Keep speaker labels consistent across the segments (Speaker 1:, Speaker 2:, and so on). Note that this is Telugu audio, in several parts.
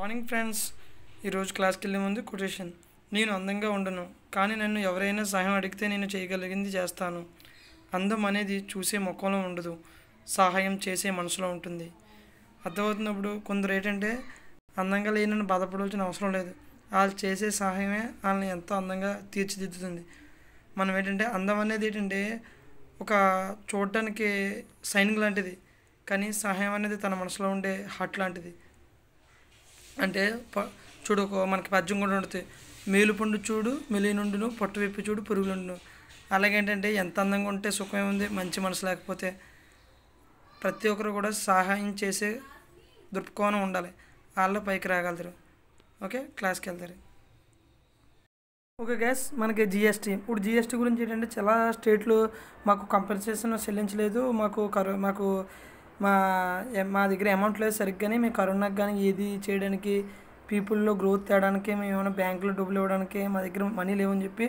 Speaker 1: మార్నింగ్ ఫ్రెండ్స్ ఈరోజు క్లాస్కి వెళ్ళే ముందు కొటేషన్ నేను అందంగా ఉండను కానీ నన్ను ఎవరైనా సహాయం అడిగితే నేను చేయగలిగింది చేస్తాను అందం అనేది చూసే ముఖంలో ఉండదు సహాయం చేసే మనసులో ఉంటుంది అర్థమవుతున్నప్పుడు కొందరు ఏంటంటే అందంగా లేనని బాధపడవలసిన అవసరం లేదు వాళ్ళు చేసే సహాయమే వాళ్ళని ఎంతో అందంగా తీర్చిదిద్దుతుంది మనం ఏంటంటే అందం అనేది ఏంటంటే ఒక చూడటానికి సైనింగ్ లాంటిది కానీ సహాయం అనేది తన మనసులో ఉండే హార్ట్ లాంటిది అంటే చూడు మనకి పద్యం కూడా ఉంటుంది మేలుపండు చూడు మెలినుండును పొట్టు విప్పి చూడు పురుగులుండును అలాగేంటంటే ఎంత అందంగా ఉంటే సుఖమే ఉంది మంచి మనసు లేకపోతే ప్రతి ఒక్కరు కూడా సహాయం చేసే దృక్కోణం ఉండాలి వాళ్ళు పైకి రాగలుగుతారు ఓకే క్లాస్కి వెళ్తారు ఓకే గ్యాస్ మనకి జిఎస్టీ ఇప్పుడు జిఎస్టీ గురించి ఏంటంటే చాలా స్టేట్లు మాకు కంపెన్సేషన్ చెల్లించలేదు మాకు కరో మాకు మా మా దగ్గర అమౌంట్ లేదు సరిగ్గానే మేము కరోనాకి కానీ ఏది చేయడానికి పీపుల్లో గ్రోత్ తేడానికి మేము ఏమైనా బ్యాంకులో డబ్బులు ఇవ్వడానికి మా దగ్గర మనీ లేవని చెప్పి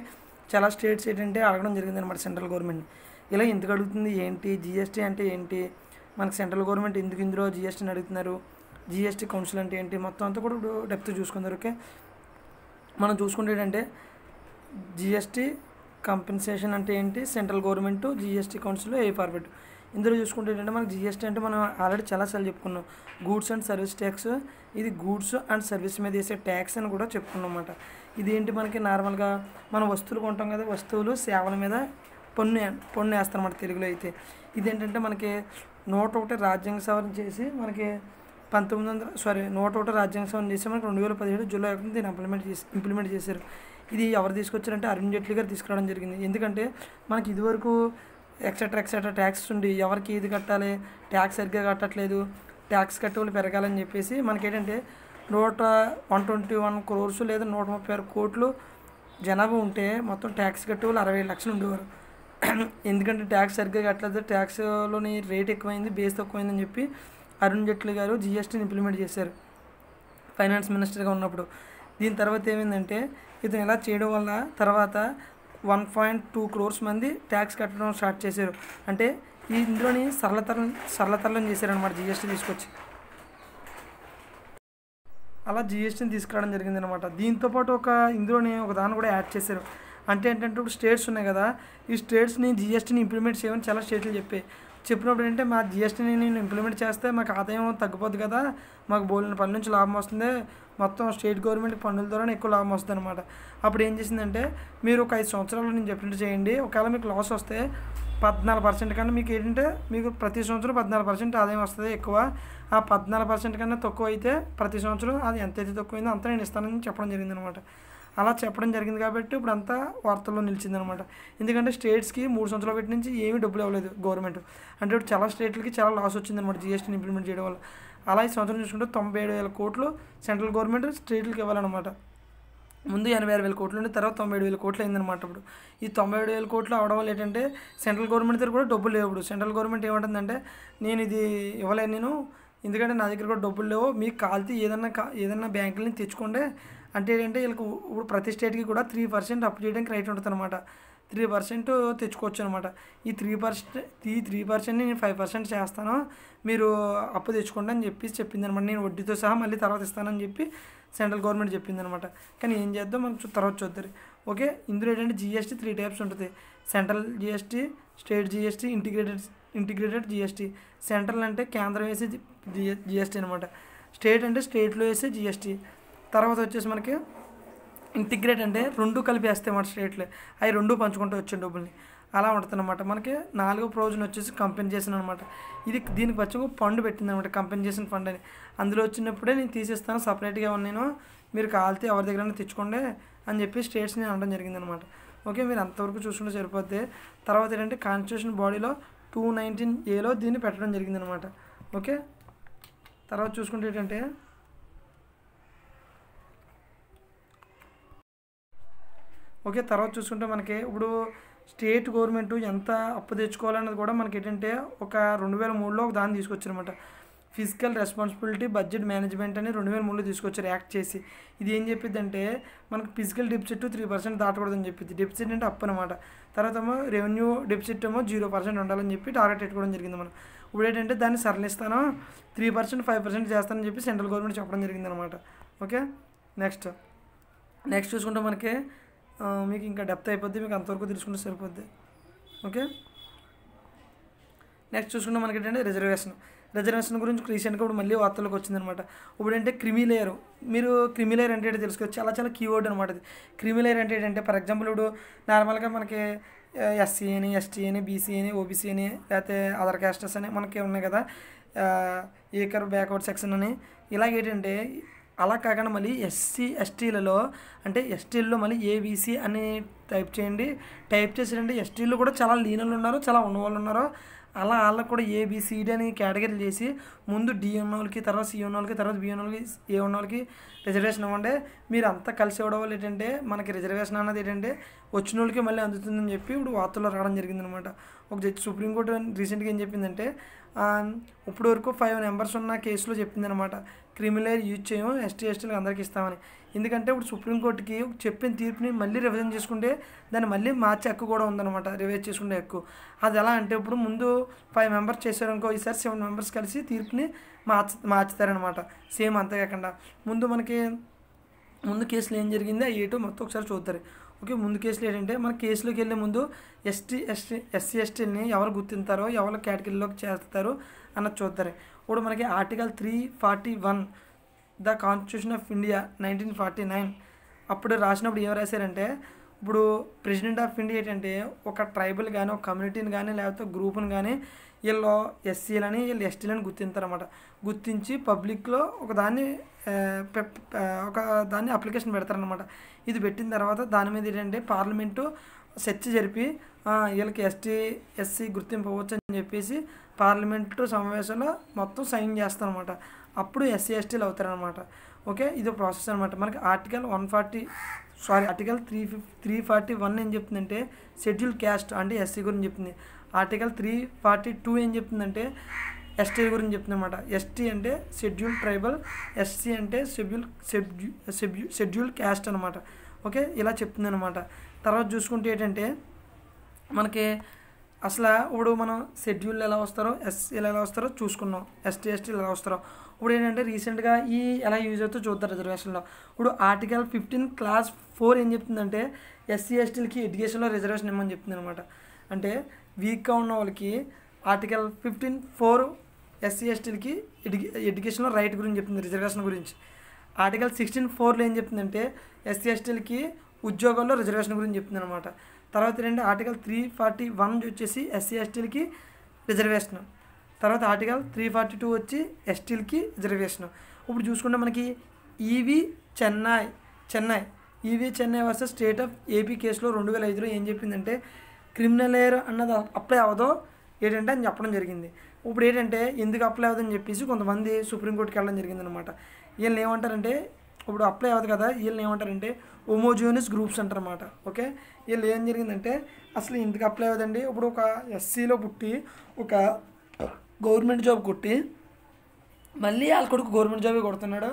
Speaker 1: చాలా స్టేట్స్ ఏంటంటే అడగడం జరిగింది అనమాట సెంట్రల్ గవర్నమెంట్ ఇలా ఎందుకు అడుగుతుంది ఏంటి జిఎస్టీ అంటే ఏంటి మనకు సెంట్రల్ గవర్నమెంట్ ఎందుకు ఇందులో జిఎస్టీని అడుగుతున్నారు జిఎస్టీ కౌన్సిల్ అంటే ఏంటి మొత్తం అంతా కూడా డెప్త్ చూసుకుందరు ఓకే మనం చూసుకుంటే ఏంటంటే జిఎస్టీ కంపెన్సేషన్ అంటే ఏంటి సెంట్రల్ గవర్నమెంట్ జిఎస్టీ కౌన్సిల్ ఏ ఫార్వర్డ్ ఇందులో చూసుకుంటే ఏంటంటే మనకి జిఎస్టీ అంటే మనం ఆల్రెడీ చాలా సార్లు చెప్పుకున్నాం గూడ్స్ అండ్ సర్వీస్ ట్యాక్స్ ఇది గూడ్స్ అండ్ సర్వీస్ మీద వేసే ట్యాక్స్ అని కూడా చెప్పుకున్నాం అన్నమాట ఇదేంటి మనకి నార్మల్గా మనం వస్తువులు కొంటాం కదా వస్తువులు సేవల మీద పన్ను పన్ను వేస్తారన్నమాట తెలుగులో అయితే ఇదేంటంటే మనకి నూట ఒకటి రాజ్యాంగ సవరణ చేసి మనకి పంతొమ్మిది వందల సారీ నూట ఒకటి రాజ్యాంగ సవరణ చేసి మనకి రెండు వేల పదిహేడు జూలై ఒకటి దీన్ని ఇంప్లిమెంట్ చేసి ఇంప్లిమెంట్ చేశారు ఇది ఎవరు తీసుకొచ్చారంటే అరుణ్ జైట్లీ గారు తీసుకురావడం జరిగింది ఎందుకంటే మనకి ఇదివరకు ఎక్సెట్రా ఎక్సెట్రా ట్యాక్స్ ఉండి ఎవరికి ఇది కట్టాలి ట్యాక్స్ సరిగ్గా కట్టట్లేదు ట్యాక్స్ కట్టేవాళ్ళు పెరగాలని చెప్పేసి మనకేంటంటే నూట వన్ ట్వంటీ వన్ క్రోర్స్ లేదా నూట ముప్పై ఆరు కోట్లు జనాభా ఉంటే మొత్తం ట్యాక్స్ కట్టేవాళ్ళు అరవై లక్షలు ఉండేవారు ఎందుకంటే ట్యాక్స్ సరిగ్గా కట్టలేదు ట్యాక్స్లోని రేట్ ఎక్కువైంది బేస్ తక్కువైందని చెప్పి అరుణ్ జైట్లీ గారు జిఎస్టీని ఇంప్లిమెంట్ చేశారు ఫైనాన్స్ మినిస్టర్గా ఉన్నప్పుడు దీని తర్వాత ఏమైందంటే ఇతను ఇలా చేయడం వల్ల తర్వాత వన్ పాయింట్ టూ క్రోర్స్ మంది ట్యాక్స్ కట్టడం స్టార్ట్ చేశారు అంటే ఈ ఇందులోని సరళతరం సరళతరం చేశారనమాట జిఎస్టీ తీసుకొచ్చి అలా జిఎస్టీని తీసుకురావడం జరిగిందనమాట దీంతోపాటు ఒక ఇందులోని ఒక దాన్ని కూడా యాడ్ చేశారు అంటే ఏంటంటే ఇప్పుడు స్టేట్స్ ఉన్నాయి కదా ఈ స్టేట్స్ని జిఎస్టీని ఇంప్లిమెంట్ చేయమని చాలా స్టేట్లు చెప్పాయి చెప్పినప్పుడు ఏంటంటే మా జిఎస్టీని నేను ఇంప్లిమెంట్ చేస్తే మాకు ఆదాయం తగ్గిపోద్ది కదా మాకు బోలిన పనుల నుంచి లాభం వస్తుంది మొత్తం స్టేట్ గవర్నమెంట్ పన్నుల ద్వారా ఎక్కువ లాభం వస్తుంది అనమాట అప్పుడు ఏం చేసిందంటే మీరు ఒక ఐదు సంవత్సరాలు నేను చెప్పినట్టు చేయండి ఒకవేళ మీకు లాస్ వస్తే పద్నాలుగు పర్సెంట్ కన్నా మీకు ఏంటంటే మీకు ప్రతి సంవత్సరం పద్నాలుగు పర్సెంట్ ఆదాయం వస్తుంది ఎక్కువ ఆ పద్నాలుగు పర్సెంట్ కన్నా తక్కువ అయితే ప్రతి సంవత్సరం అది ఎంతైతే తక్కువైందో అంత నేను ఇస్తానని చెప్పడం జరిగింది అనమాట అలా చెప్పడం జరిగింది కాబట్టి ఇప్పుడు అంతా వార్తల్లో నిలిచిందనమాట ఎందుకంటే స్టేట్స్కి మూడు సంవత్సరాలు పెట్టి నుంచి ఏమీ డబ్బులు ఇవ్వలేదు గవర్నమెంట్ అంటే ఇప్పుడు చాలా స్టేట్లకి చాలా లాస్ వచ్చిందనమాట జిఎస్టీని ఇంప్లిమెంట్ చేయడం వల్ల అలా ఈ సంవత్సరం చూసుకుంటే తొంభై ఏడు వేల కోట్లు సెంట్రల్ గవర్నమెంట్ స్టేట్లకు ఇవ్వాలన్నమాట ముందు ఎనభై ఆరు వేల కోట్లు ఉండే తర్వాత తొంభై ఏడు వేల కోట్లు అయిందనమాట ఇప్పుడు ఈ తొంభై ఏడు వేల కోట్లు అవడం వల్ల ఏంటంటే సెంట్రల్ గవర్నమెంట్ దగ్గర కూడా డబ్బులు లేవు ఇప్పుడు సెంట్రల్ గవర్నమెంట్ ఏమంటుందంటే నేను ఇది ఇవ్వలేను నేను ఎందుకంటే నా దగ్గర కూడా డబ్బులు లేవు మీకు కాల్తీ ఏదన్నా ఏదన్నా బ్యాంకులని తెచ్చుకుంటే అంటే ఏంటంటే వీళ్ళకి ఇప్పుడు ప్రతి స్టేట్కి కూడా త్రీ పర్సెంట్ అప్ చేయడానికి రైట్ ఉంటుంది అనమాట త్రీ పర్సెంట్ తెచ్చుకోవచ్చు అనమాట ఈ త్రీ పర్సెంట్ ఈ త్రీ పర్సెంట్ని నేను ఫైవ్ పర్సెంట్ చేస్తాను మీరు అప్పు తెచ్చుకోండి అని చెప్పి చెప్పింది అనమాట నేను వడ్డీతో సహా మళ్ళీ తర్వాత ఇస్తానని చెప్పి సెంట్రల్ గవర్నమెంట్ చెప్పింది అనమాట కానీ ఏం చేద్దాం మనం తర్వాత చూద్దరు ఓకే ఇందులో ఏంటంటే జిఎస్టీ త్రీ టైప్స్ ఉంటుంది central GST state GST integrated integrated GST central అంటే కేంద్రం వేసే జిఎస్టీ అనమాట స్టేట్ అంటే స్టేట్లో వేసే జిఎస్టీ తర్వాత వచ్చేసి మనకి ఇంటిగ్రేట్ అంటే రెండు కలిపి వేస్తే మాట స్టేట్లు అవి రెండు పంచుకుంటూ వచ్చే డబ్బుల్ని అలా ఉంటుంది అనమాట మనకి నాలుగో ప్రొవిజన్ వచ్చేసి కంపెన్సేషన్ అనమాట ఇది దీనికి వచ్చి ఫండ్ పెట్టింది అనమాట కంపెన్సేషన్ ఫండ్ అని అందులో వచ్చినప్పుడే నేను తీసేస్తాను సపరేట్గా నేను మీరు కాలితే ఎవరి దగ్గరైనా తెచ్చుకోండి అని చెప్పి స్టేట్స్ నేను అనడం జరిగిందనమాట ఓకే మీరు అంతవరకు చూసుకుంటే సరిపోద్ది తర్వాత ఏంటంటే కాన్స్టిట్యూషన్ బాడీలో టూ నైన్టీన్ ఏలో దీన్ని పెట్టడం జరిగిందనమాట ఓకే తర్వాత చూసుకుంటే ఏంటంటే ఓకే తర్వాత చూసుకుంటే మనకి ఇప్పుడు స్టేట్ గవర్నమెంట్ ఎంత అప్పు తెచ్చుకోవాలన్నది కూడా మనకి ఏంటంటే ఒక రెండు వేల మూడులో ఒక దాన్ని తీసుకొచ్చారనమాట ఫిజికల్ రెస్పాన్సిబిలిటీ బడ్జెట్ మేనేజ్మెంట్ అని రెండు వేల మూడులో తీసుకొచ్చారు యాక్ట్ చేసి ఇది ఏం అంటే మనకు ఫిజికల్ డిపిసిట్ త్రీ పర్సెంట్ దాటకూడదని చెప్పింది డిపిసిట్ అంటే అప్పు అనమాట తర్వాత ఏమో రెవెన్యూ డిపిసిట్ ఏమో జీరో పర్సెంట్ ఉండాలని చెప్పి టార్గెట్ పెట్టుకోవడం జరిగింది మనం ఇప్పుడు ఏంటంటే దాన్ని సరళిస్తాను త్రీ పర్సెంట్ ఫైవ్ పర్సెంట్ చేస్తానని చెప్పి సెంట్రల్ గవర్నమెంట్ చెప్పడం జరిగింది అనమాట ఓకే నెక్స్ట్ నెక్స్ట్ చూసుకుంటే మనకి మీకు ఇంకా డెప్త్ అయిపోద్ది మీకు అంతవరకు తెలుసుకుంటే సరిపోద్ది ఓకే నెక్స్ట్ చూసుకుంటే మనకి ఏంటంటే రిజర్వేషన్ రిజర్వేషన్ గురించి రీసెంట్గా ఇప్పుడు మళ్ళీ వార్తలకు వచ్చిందనమాట ఇప్పుడు అంటే క్రిమి మీరు క్రిమిలేయర్ అంటే తెలుసుకోవచ్చు చాలా చాలా కీవర్డ్ అనమాట ఇది క్రిమి అంటే ఏంటంటే ఫర్ ఎగ్జాంపుల్ ఇప్పుడు నార్మల్గా మనకి ఎస్సీ అని ఎస్టీ అని బీసీ అని ఓబీసీ అని లేకపోతే అదర్ క్యాస్టర్స్ అని మనకి ఉన్నాయి కదా ఏకర్ బ్యాక్వర్డ్ సెక్షన్ అని ఇలాగేంటంటే అలా కాకుండా మళ్ళీ ఎస్సీ ఎస్టీలలో అంటే ఎస్టీలలో మళ్ళీ ఏబీసీ అని టైప్ చేయండి టైప్ చేసేటంటే ఎస్టీలు కూడా చాలా లీనర్లు ఉన్నారు చాలా ఉన్నవాళ్ళు ఉన్నారు అలా వాళ్ళకు కూడా ఏబిసిడి అని కేటగిరీ చేసి ముందు డి వాళ్ళకి తర్వాత సి వాళ్ళకి తర్వాత బి వాళ్ళకి ఏ వాళ్ళకి రిజర్వేషన్ ఇవ్వండి మీరు అంతా కలిసి ఇవ్వడం ఏంటంటే మనకి రిజర్వేషన్ అన్నది ఏంటంటే వచ్చిన వాళ్ళకి మళ్ళీ అందుతుందని చెప్పి ఇప్పుడు వార్తల్లో రావడం జరిగిందనమాట ఒక జడ్జి సుప్రీంకోర్టు రీసెంట్గా ఏం చెప్పిందంటే ఇప్పటి వరకు ఫైవ్ మెంబర్స్ ఉన్న కేసులో చెప్పిందనమాట క్రిమినలైజ్ యూజ్ చేయము ఎస్టీ ఎస్టీలకు అందరికీ ఇస్తామని ఎందుకంటే ఇప్పుడు సుప్రీంకోర్టుకి చెప్పిన తీర్పుని మళ్ళీ రివిజన్ చేసుకుంటే దాన్ని మళ్ళీ మార్చే హక్కు కూడా ఉందన్నమాట రివైజ్ చేసుకునే హక్కు అది ఎలా అంటే ఇప్పుడు ముందు ఫైవ్ మెంబర్స్ చేశారనుకో ఈసారి సెవెన్ మెంబర్స్ కలిసి తీర్పుని మార్చ మార్చుతారనమాట సేమ్ అంతేకాకుండా ముందు మనకి ముందు కేసులు ఏం జరిగింది అవి ఏటో మొత్తం ఒకసారి చూస్తారు ఓకే ముందు కేసులు ఏంటంటే మన కేసులోకి వెళ్ళే ముందు ఎస్టీ ఎస్టీ ఎస్సీ ఎస్టీని ఎవరు గుర్తింతారో ఎవరు కేటగిరీలోకి చేస్తారో అన్నది చూస్తారు ఇప్పుడు మనకి article three forty one the constitution of India nineteen forty nine అప్పుడు రాసినప్పుడు ఏం రాశారంటే ఇప్పుడు ప్రెసిడెంట్ ఆఫ్ ఇండియా ఏంటంటే ఒక ట్రైబల్ కానీ ఒక కమ్యూనిటీని కానీ లేకపోతే గ్రూప్ని కానీ వీళ్ళు ఎస్సీలని వీళ్ళు ఎస్టీలని అనమాట గుర్తించి పబ్లిక్లో ఒక దాన్ని ఒక దాన్ని అప్లికేషన్ పెడతారనమాట ఇది పెట్టిన తర్వాత దాని మీద ఏంటంటే పార్లమెంటు చర్చ జరిపి వీళ్ళకి ఎస్టీ ఎస్సీ గుర్తింపు అని చెప్పేసి పార్లమెంటు సమావేశంలో మొత్తం సైన్ చేస్తారనమాట అప్పుడు ఎస్సీ ఎస్టీలు అవుతారనమాట ఓకే ఇది ప్రాసెస్ అనమాట మనకి article one forty sorry article three fif three forty one ఏం చెప్తుందంటే షెడ్యూల్ క్యాస్ట్ అంటే ఎస్సీ గురించి చెప్తుంది ఆర్టికల్ త్రీ ఫార్టీ టూ ఏం చెప్తుందంటే ఎస్టీ గురించి అనమాట ఎస్టీ అంటే షెడ్యూల్ ట్రైబల్ ఎస్సీ అంటే షెడ్యూల్ షెడ్యూ షెడ్యూల్ క్యాస్ట్ అనమాట ఓకే ఇలా అనమాట తర్వాత చూసుకుంటే ఏంటంటే మనకి అసలు ఇప్పుడు మనం షెడ్యూల్ ఎలా వస్తారో ఎస్సీలు ఎలా వస్తారో చూసుకున్నాం ఎస్టీ ఎస్టీ ఎలా వస్తారో ఇప్పుడు ఏంటంటే రీసెంట్గా ఈ ఎలా యూజ్ అవుతుందో చూద్దాం రిజర్వేషన్లో ఇప్పుడు ఆర్టికల్ ఫిఫ్టీన్ క్లాస్ ఫోర్ ఏం చెప్తుందంటే ఎస్సీ ఎస్టీలకి ఎడ్యుకేషన్లో రిజర్వేషన్ ఇవ్వమని చెప్తుంది అనమాట అంటే వీక్గా ఉన్న వాళ్ళకి ఆర్టికల్ ఫిఫ్టీన్ ఫోర్ ఎస్సీ ఎస్టీలకి ఎడ్యు ఎడ్యుకేషన్లో రైట్ గురించి చెప్తుంది రిజర్వేషన్ గురించి ఆర్టికల్ సిక్స్టీన్ ఫోర్లో ఏం చెప్తుందంటే ఎస్సీ ఎస్టీలకి ఉద్యోగాల్లో రిజర్వేషన్ గురించి చెప్తుంది అనమాట తర్వాత రెండు ఆర్టికల్ త్రీ ఫార్టీ వన్ వచ్చేసి ఎస్సీ ఎస్టీలకి రిజర్వేషన్ తర్వాత ఆర్టికల్ త్రీ ఫార్టీ టూ వచ్చి ఎస్టీలకి రిజర్వేషన్ ఇప్పుడు చూసుకుంటే మనకి EV Chennai Chennai EV Chennai versus state of AP కేసులో రెండు వేల ఐదులో ఏం చెప్పిందంటే క్రిమినల్ ఎయిర్ అన్నది అప్లై అవ్వదో ఏంటంటే అని చెప్పడం జరిగింది ఇప్పుడు ఏంటంటే ఎందుకు అప్లై అవ్వదని చెప్పేసి కొంతమంది సుప్రీంకోర్టుకి వెళ్ళడం జరిగిందనమాట వీళ్ళని ఏమంటారంటే ఇప్పుడు అప్లై అవ్వదు కదా వీళ్ళని ఏమంటారంటే హోమోజియోనిస్ గ్రూప్స్ అంటారన్నమాట ఓకే వీళ్ళు ఏం జరిగిందంటే అసలు ఇందుకు అప్లై అవ్వదండి ఇప్పుడు ఒక ఎస్సీలో పుట్టి ఒక గవర్నమెంట్ జాబ్ కొట్టి మళ్ళీ వాళ్ళ కొడుకు గవర్నమెంట్ జాబే కొడుతున్నాడు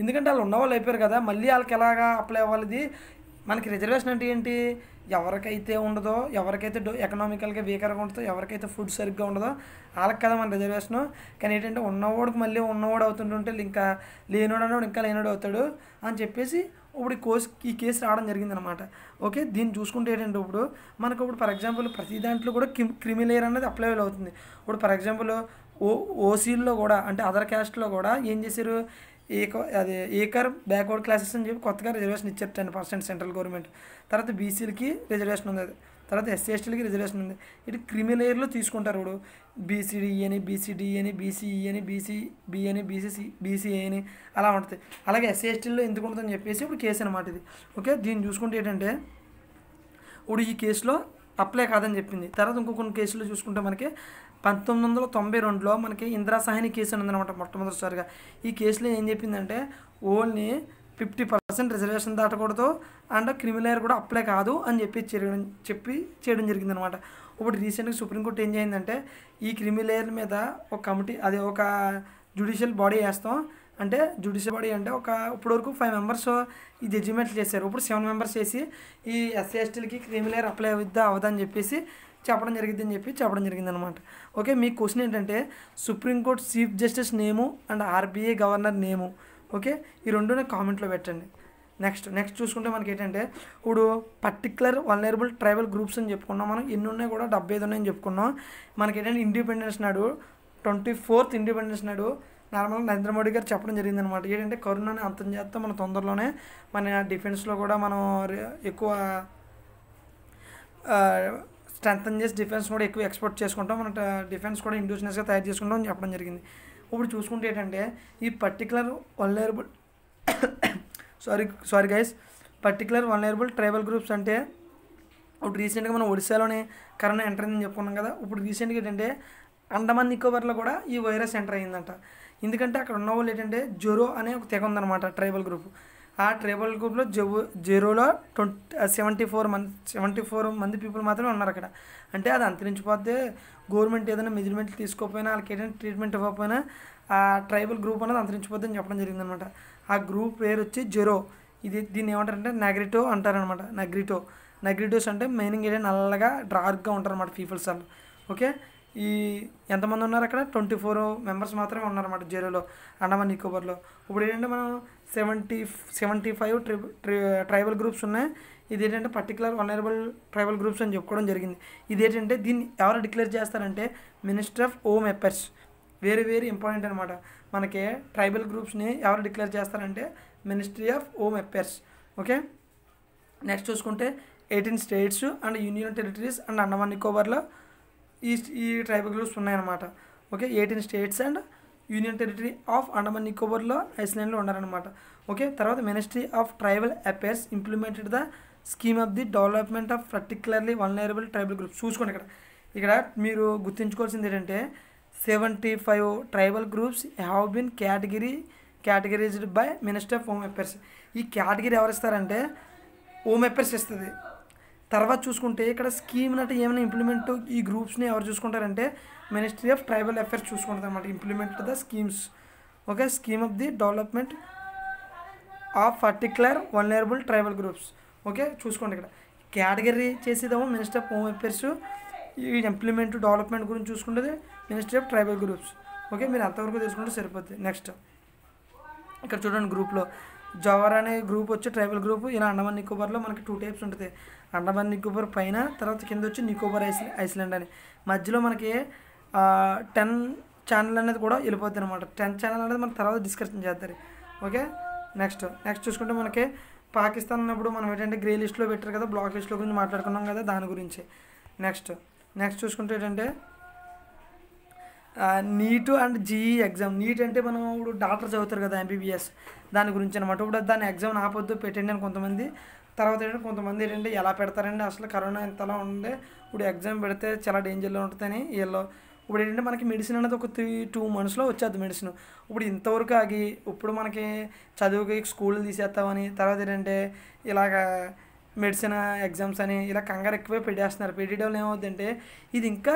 Speaker 1: ఎందుకంటే వాళ్ళు ఉన్నవాళ్ళు అయిపోయారు కదా మళ్ళీ వాళ్ళకి ఎలాగా అప్లై అవ్వాలి మనకి రిజర్వేషన్ అంటే ఏంటి ఎవరికైతే ఉండదో ఎవరికైతే డో ఎకనామికల్గా వీకర్గా ఉంటుందో ఎవరికైతే ఫుడ్ సరిగ్గా ఉండదో వాళ్ళకి కదా మన రిజర్వేషన్ కానీ ఏంటంటే ఉన్నవాడికి మళ్ళీ ఉన్నవాడు అవుతుంటుంటే ఇంకా లేనివాడు అన్నవాడు ఇంకా లేనివాడు అవుతాడు అని చెప్పేసి ఇప్పుడు కోసు ఈ కేసు రావడం జరిగింది అనమాట ఓకే దీన్ని చూసుకుంటే ఏంటంటే ఇప్పుడు మనకు ఇప్పుడు ఫర్ ఎగ్జాంపుల్ ప్రతి దాంట్లో కూడా క్రిమి లేయర్ అనేది అప్లైబుల్ అవుతుంది ఇప్పుడు ఫర్ ఎగ్జాంపుల్ ఓ ఓసీల్లో కూడా అంటే అదర్ క్యాస్ట్లో కూడా ఏం చేశారు ఏక అదే ఏకర్ బ్యాక్వర్డ్ క్లాసెస్ అని చెప్పి కొత్తగా రిజర్వేషన్ ఇచ్చారు టెన్ పర్సెంట్ సెంట్రల్ గవర్నమెంట్ తర్వాత బీసీలకి రిజర్వేషన్ ఉంది తర్వాత ఎస్సీ ఎస్టీలకి రిజర్వేషన్ ఉంది ఇటు క్రిమినల్ తీసుకుంటారు ఇప్పుడు బీసీడీ అని బీసీడీ అని బీసీఈ అని బీసీ బి అని బీసీసీ బీసీఏ అని అలా ఉంటుంది అలాగే ఎస్సీ ఎస్టీల్లో ఎందుకు ఉంటుందని చెప్పేసి ఇప్పుడు కేసు అనమాట ఇది ఓకే దీన్ని చూసుకుంటే ఏంటంటే ఇప్పుడు ఈ కేసులో అప్లై కాదని చెప్పింది తర్వాత ఇంకో కొన్ని కేసులు చూసుకుంటే మనకి పంతొమ్మిది వందల తొంభై రెండులో మనకి ఇందిరా సాహిని కేసు ఉందన్నమాట మొట్టమొదటిసారిగా ఈ కేసులో ఏం చెప్పిందంటే ఓన్లీ ఫిఫ్టీ పర్సెంట్ రిజర్వేషన్ దాటకూడదు అండ్ క్రిమినల్ ఎయిర్ కూడా అప్లై కాదు అని చెప్పి చెప్పి చేయడం జరిగిందనమాట ఇప్పుడు రీసెంట్గా సుప్రీంకోర్టు ఏం చేయిందంటే ఈ క్రిమినల్ ఎయిర్ మీద ఒక కమిటీ అది ఒక జ్యుడిషియల్ బాడీ వేస్తాం అంటే జ్యుడిషియల్ బాడీ అంటే ఒక వరకు ఫైవ్ మెంబర్స్ ఈ జడ్జిమెంట్లు చేశారు ఇప్పుడు సెవెన్ మెంబర్స్ చేసి ఈ ఎస్సీ ఎస్టీలకి క్రిమినల్ ఎయిర్ అప్లై అవుద్దా అవదని చెప్పేసి చెప్పడం జరిగిందని చెప్పి చెప్పడం జరిగింది అనమాట ఓకే మీ క్వశ్చన్ ఏంటంటే supreme court chief justice name and RBI governor name okay ఈ రెండు కామెంట్లో పెట్టండి నెక్స్ట్ నెక్స్ట్ చూసుకుంటే మనకి ఏంటంటే ఇప్పుడు పర్టికులర్ వలనరబుల్ ట్రైబల్ గ్రూప్స్ అని చెప్పుకున్నాం మనం ఎన్ని ఉన్నాయి కూడా డెబ్బై ఐదు ఉన్నాయని చెప్పుకున్నాం మనకి ఏంటంటే ఇండిపెండెన్స్ నాడు ట్వంటీ ఫోర్త్ ఇండిపెండెన్స్ నాడు నార్మల్గా నరేంద్ర మోడీ గారు చెప్పడం జరిగింది అనమాట ఏంటంటే కరోనాని అంతం చేస్తే మన తొందరలోనే మన డిఫెన్స్లో కూడా మనం ఎక్కువ స్ట్రెంగ్ చేసి డిఫెన్స్ కూడా ఎక్కువ ఎక్స్పోర్ట్ చేసుకుంటాం మన డిఫెన్స్ కూడా ఇండివిజువల్స్గా తయారు చేసుకుంటాం అని చెప్పడం జరిగింది ఇప్పుడు చూసుకుంటే ఏంటంటే ఈ particular vulnerable sorry sorry guys particular vulnerable tribal groups అంటే ఇప్పుడు రీసెంట్గా మనం ఒడిశాలోనే కరోనా ఎంటర్ అయిందని చెప్పుకున్నాం కదా ఇప్పుడు రీసెంట్గా ఏంటంటే అండమాన్ నికోబార్లో కూడా ఈ వైరస్ ఎంటర్ అయిందంట ఎందుకంటే అక్కడ ఉన్న వాళ్ళు ఏంటంటే జొరో అనే ఒక తెగ ఉందన్నమాట ట్రైబల్ గ్రూప్ ఆ ట్రైబల్ గ్రూప్లో జబు జీరోలో twenty seventy four month seventy four మంది పీపుల్ మాత్రమే ఉన్నారు అక్కడ అంటే అది అంతరించిపోతే గవర్నమెంట్ ఏదైనా మెజర్మెంట్ తీసుకోకపోయినా వాళ్ళకి ఏదైనా ట్రీట్మెంట్ ఇవ్వకపోయినా ఆ ట్రైబల్ గ్రూప్ అనేది అని చెప్పడం జరిగిందనమాట ఆ గ్రూప్ పేరు వచ్చి జెరో ఇది దీన్ని ఏమంటారంటే నెగ్రిటో అంటారనమాట నెగ్రిటో నెగ్రిటోస్ అంటే మెయినింగ్ ఏరియా నల్లగా డార్క్గా ఉంటారనమాట పీపుల్స్ వాళ్ళు ఓకే ఈ ఎంతమంది ఉన్నారు అక్కడ ట్వంటీ ఫోర్ మెంబర్స్ మాత్రమే ఉన్నారన్నమాట జీరోలో అండమాన్ నికోబార్లో ఇప్పుడు ఏంటంటే మనం సెవెంటీ సెవెంటీ ఫైవ్ ట్రి ట్రైబల్ గ్రూప్స్ ఉన్నాయి ఇది ఏంటంటే పర్టికులర్ వనరబుల్ ట్రైబల్ గ్రూప్స్ అని చెప్పుకోవడం జరిగింది ఇది ఏంటంటే దీన్ని ఎవరు డిక్లేర్ చేస్తారంటే minister of home affairs very very important అనమాట మనకి ట్రైబల్ గ్రూప్స్ని ఎవరు డిక్లేర్ చేస్తారంటే ministry of home affairs okay next చూసుకుంటే eighteen states and union territories and Andaman నికోబార్లో ఈ ఈ ట్రైబల్ గ్రూప్స్ ఉన్నాయన్నమాట okay eighteen states and union territory of Andaman నికోబార్లో ఐస్లాండ్లో ఉన్నారనమాట ఓకే తర్వాత ministry of tribal affairs implemented the scheme of the development of particularly vulnerable tribal groups చూసుకోండి ఇక్కడ ఇక్కడ మీరు గుర్తుంచుకోవాల్సింది ఏంటంటే seventy five tribal groups have been category categorized by minister of home affairs ఈ కేటగిరీ ఎవరు ఇస్తారంటే హోమ్ అఫేర్స్ ఇస్తుంది తర్వాత చూసుకుంటే ఇక్కడ స్కీమ్ అంటే ఏమైనా ఇంప్లిమెంట్ ఈ గ్రూప్స్ని ఎవరు చూసుకుంటారంటే మినిస్ట్రీ ఆఫ్ ట్రైబల్ అఫేర్స్ చూసుకుంటారు అనమాట implement the schemes okay scheme of the development of particular vulnerable tribal groups okay చూసుకోండి ఇక్కడ కేటగిరీ చేసేదేమో మినిస్టర్ ఆఫ్ హోమ్ అఫేర్స్ ఈ ఇంప్లిమెంట్ డెవలప్మెంట్ గురించి చూసుకుంటుంది ministry of tribal groups okay మీరు అంతవరకు తీసుకుంటే సరిపోతుంది నెక్స్ట్ ఇక్కడ చూడండి గ్రూప్లో జవహర్ అనే గ్రూప్ వచ్చి ట్రైబల్ గ్రూప్ ఇలా అండమాన్ నికోబార్లో మనకి టూ టైప్స్ ఉంటుంది అండమాన్ నికోబార్ పైన తర్వాత కింద వచ్చి నికోబార్ ఐస్ ఐస్లాండ్ అని మధ్యలో మనకి టెన్ ఛానల్ అనేది కూడా వెళ్ళిపోతుంది అనమాట టెన్ ఛానల్ అనేది మనం తర్వాత డిస్కషన్ చేస్తారు ఓకే నెక్స్ట్ నెక్స్ట్ చూసుకుంటే మనకి పాకిస్తాన్ అన్నప్పుడు మనం ఏంటంటే గ్రే లిస్ట్లో పెట్టారు కదా బ్లాక్ లిస్ట్లో గురించి మాట్లాడుకున్నాం కదా దాని గురించి నెక్స్ట్ నెక్స్ట్ చూసుకుంటే ఏంటంటే NEET and JEE exam NEET అంటే మనం ఇప్పుడు డాక్టర్ చదువుతారు కదా ఎంబీబీఎస్ దాని గురించి అనమాట ఇప్పుడు దాని ఎగ్జామ్ ఆపొద్దు పెట్టండి అని కొంతమంది తర్వాత ఏంటంటే కొంతమంది ఏంటంటే ఎలా పెడతారండి అసలు కరోనా ఇంతలా ఉండే ఇప్పుడు ఎగ్జామ్ పెడితే చాలా డేంజర్లో ఉంటుందని వీళ్ళు ఇప్పుడు ఏంటంటే మనకి మెడిసిన్ అనేది ఒక త్రీ టూ మంత్స్లో వచ్చేది మెడిసిన్ ఇప్పుడు ఇంతవరకు ఆగి ఇప్పుడు మనకి చదువుకి స్కూల్ తీసేస్తామని తర్వాత ఏంటంటే ఇలాగ మెడిసిన్ ఎగ్జామ్స్ అని ఇలా కంగారు ఎక్కువే పెట్టేస్తున్నారు పెట్టడం ఏమవుతుందంటే ఇది ఇంకా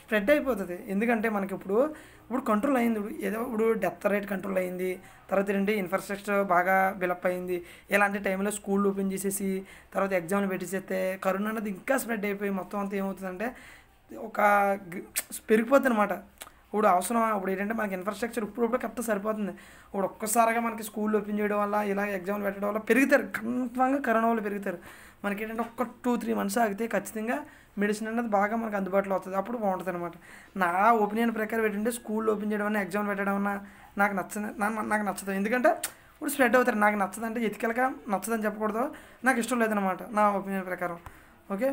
Speaker 1: స్ప్రెడ్ అయిపోతుంది ఎందుకంటే మనకి ఇప్పుడు ఇప్పుడు కంట్రోల్ అయింది ఏదో ఇప్పుడు డెత్ రేట్ కంట్రోల్ అయింది తర్వాత ఏంటంటే ఇన్ఫ్రాస్ట్రక్చర్ బాగా బిలప్ అయింది ఇలాంటి టైంలో స్కూల్ ఓపెన్ చేసేసి తర్వాత ఎగ్జామ్లు పెట్టిస్తే కరోనా అనేది ఇంకా స్ప్రెడ్ అయిపోయి మొత్తం అంతా ఏమవుతుందంటే ఒక పెరిగిపోతుంది అనమాట ఇప్పుడు అవసరం ఇప్పుడు ఏంటంటే మనకి ఇన్ఫ్రాస్ట్రక్చర్ ఇప్పుడు కరెక్ట్ సరిపోతుంది ఇప్పుడు ఒక్కసారిగా మనకి స్కూల్ ఓపెన్ చేయడం వల్ల ఇలా ఎగ్జామ్లు పెట్టడం వల్ల పెరుగుతారు కన్ఫామ్గా కరోనా వాళ్ళు పెరుగుతారు మనకి ఏంటంటే ఒక్క టూ త్రీ మంత్స్ ఆగితే ఖచ్చితంగా మెడిసిన్ అనేది బాగా మనకు అందుబాటులో వస్తుంది అప్పుడు బాగుంటుంది అనమాట నా ఒపీనియన్ ప్రకారం ఏంటంటే స్కూల్ ఓపెన్ చేయడం అన్న ఎగ్జామ్ పెట్టడం అన్న నాకు నచ్చదు నాకు నచ్చదు ఎందుకంటే ఇప్పుడు స్ప్రెడ్ అవుతారు నాకు నచ్చదంటే ఎతికెలక నచ్చదని చెప్పకూడదు నాకు ఇష్టం లేదనమాట నా ఒపీనియన్ ప్రకారం ఓకే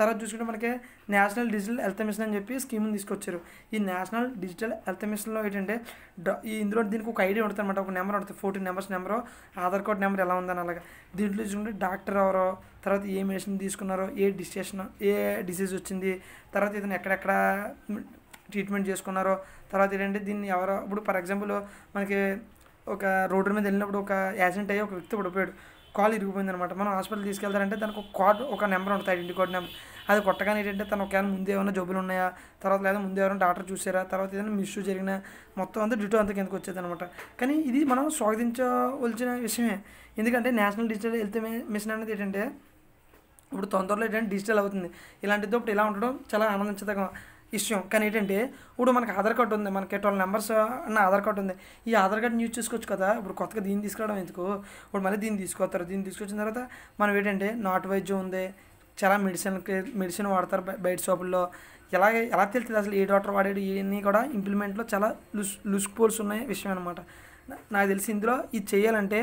Speaker 1: తర్వాత చూసుకుంటే మనకి నేషనల్ డిజిటల్ హెల్త్ మిషన్ అని చెప్పి స్కీమ్ని తీసుకొచ్చారు ఈ నేషనల్ డిజిటల్ హెల్త్ మిషన్లో ఏంటంటే ఇందులో దీనికి ఒక ఐడియా ఉంటుంది అనమాట ఒక నెంబర్ ఉంటుంది fourteen numbers number Aadhaar card number ఎలా ఉందని అలాగా దీంట్లో చూసుకుంటే డాక్టర్ ఎవరో తర్వాత ఏ మెడిసిన్ తీసుకున్నారో ఏ డిస్టేషన్ ఏ డిసీజ్ వచ్చింది తర్వాత ఇతను ఎక్కడెక్కడ ట్రీట్మెంట్ చేసుకున్నారో తర్వాత ఏంటంటే దీన్ని ఎవరో ఇప్పుడు ఫర్ ఎగ్జాంపుల్ మనకి ఒక రోడ్డు మీద వెళ్ళినప్పుడు ఒక యాక్సిడెంట్ అయ్యి ఒక వ్యక్తి పడిపోయాడు కాల్ ఇరిగిపోయింది అనమాట మనం హాస్పిటల్ తీసుకెళ్తారంటే దానికి ఒక కార్డ్ ఒక నెంబర్ ఉంటుంది ఐడెంటి కార్డ్ నెంబర్ అది కొట్టగానే ఏంటంటే తను ఒకవేళ ముందు ఏమైనా జబ్బులు ఉన్నాయా తర్వాత లేదా ముందు ఎవరైనా డాక్టర్ చూసారా తర్వాత ఏదైనా మిస్యూ జరిగిన మొత్తం అంతా డిటో అంతా కిందకు వచ్చేది అనమాట కానీ ఇది మనం స్వాగతించవలసిన విషయమే ఎందుకంటే నేషనల్ డిజిటల్ హెల్త్ మిషన్ అనేది ఏంటంటే ఇప్పుడు తొందరలో ఏంటంటే డిజిటల్ అవుతుంది ఇలాంటిది ఇప్పుడు ఇలా ఉండడం చాలా ఆనందించదగం ఇష్టం కానీ ఏంటంటే ఇప్పుడు మనకి ఆధార్ కార్డు ఉంది మనకి ట్వెల్వ్ నెంబర్స్ అన్న ఆధార్ కార్డు ఉంది ఈ ఆధార్ కార్డుని యూజ్ చేసుకోవచ్చు కదా ఇప్పుడు కొత్తగా దీన్ని తీసుకురావడం ఎందుకు ఇప్పుడు మళ్ళీ దీన్ని తీసుకొస్తారు దీన్ని తీసుకొచ్చిన తర్వాత మనం ఏంటంటే నాట్ వైద్యం ఉంది చాలా మెడిసిన్ మెడిసిన్ వాడతారు బయట షాపుల్లో ఎలా ఎలా తెలుస్తుంది అసలు ఏ డాక్టర్ వాడాడు ఇవన్నీ కూడా ఇంప్లిమెంట్లో చాలా లుస్ లుస్ పోల్స్ ఉన్నాయి విషయం అనమాట నాకు తెలిసి ఇందులో ఇది చేయాలంటే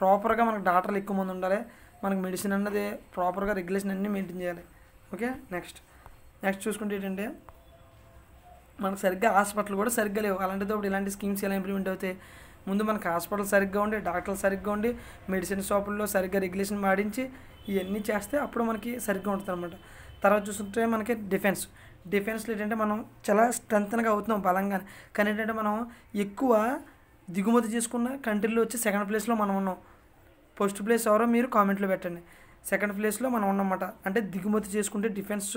Speaker 1: ప్రాపర్గా మనకు డాక్టర్లు ఎక్కువ మంది ఉండాలి మనకు మెడిసిన్ అన్నది ప్రాపర్గా రెగ్యులేషన్ అన్నీ మెయింటైన్ చేయాలి ఓకే నెక్స్ట్ నెక్స్ట్ చూసుకుంటే ఏంటంటే మనకు సరిగ్గా హాస్పిటల్ కూడా సరిగ్గా లేవు ఒకటి ఇలాంటి స్కీమ్స్ ఎలా ఇంప్లిమెంట్ అవుతాయి ముందు మనకు హాస్పిటల్ సరిగ్గా ఉండి డాక్టర్లు సరిగ్గా ఉండి మెడిసిన్ షాపుల్లో సరిగ్గా రెగ్యులేషన్ మాడించి ఇవన్నీ చేస్తే అప్పుడు మనకి సరిగ్గా ఉంటుంది అనమాట తర్వాత చూసుకుంటే మనకి డిఫెన్స్ డిఫెన్స్లో ఏంటంటే మనం చాలా స్ట్రెంతన్గా అవుతున్నాం బలంగా కానీ ఏంటంటే మనం ఎక్కువ దిగుమతి చేసుకున్న కంట్రీలో వచ్చి సెకండ్ ప్లేస్లో మనం ఉన్నాం ఫస్ట్ ప్లేస్ ఎవరో మీరు కామెంట్లో పెట్టండి సెకండ్ ప్లేస్లో మనం ఉన్నామన్నమాట అంటే దిగుమతి చేసుకుంటే డిఫెన్స్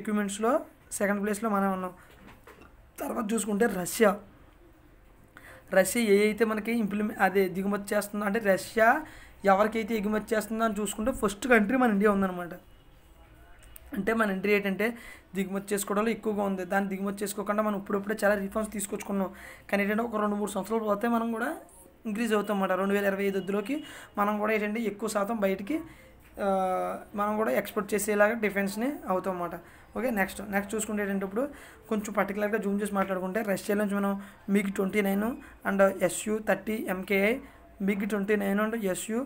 Speaker 1: ఎక్విప్మెంట్స్లో సెకండ్ ప్లేస్లో మనం ఉన్నాం తర్వాత చూసుకుంటే రష్యా రష్యా ఏ అయితే మనకి ఇంప్లిమెంట్ అదే దిగుమతి చేస్తుందో అంటే రష్యా ఎవరికైతే ఎగుమతి చేస్తుందో అని చూసుకుంటే ఫస్ట్ కంట్రీ మన ఇండియా ఉందన్నమాట అంటే మన ఇండియా ఏంటంటే దిగుమతి చేసుకోవడంలో ఎక్కువగా ఉంది దాన్ని దిగుమతి చేసుకోకుండా మనం ఇప్పుడప్పుడే చాలా రిఫార్మ్స్ తీసుకొచ్చుకున్నాం కానీ ఏంటంటే ఒక రెండు మూడు సంవత్సరాలు పోతే మనం కూడా ఇంక్రీజ్ అవుతాం అన్నమాట రెండు వేల ఇరవై ఐదులోకి మనం కూడా ఏంటంటే ఎక్కువ శాతం బయటికి మనం కూడా ఎక్స్పోర్ట్ చేసేలాగా డిఫెన్స్ని అవుతాం అన్నమాట ఓకే నెక్స్ట్ నెక్స్ట్ చూసుకుంటే ఏంటంటే ఇప్పుడు కొంచెం పర్టికులర్గా జూమ్ చేసి మాట్లాడుకుంటే రష్యా నుంచి మనం MiG twenty nine and SU thirty MKI MiG twenty nine and SU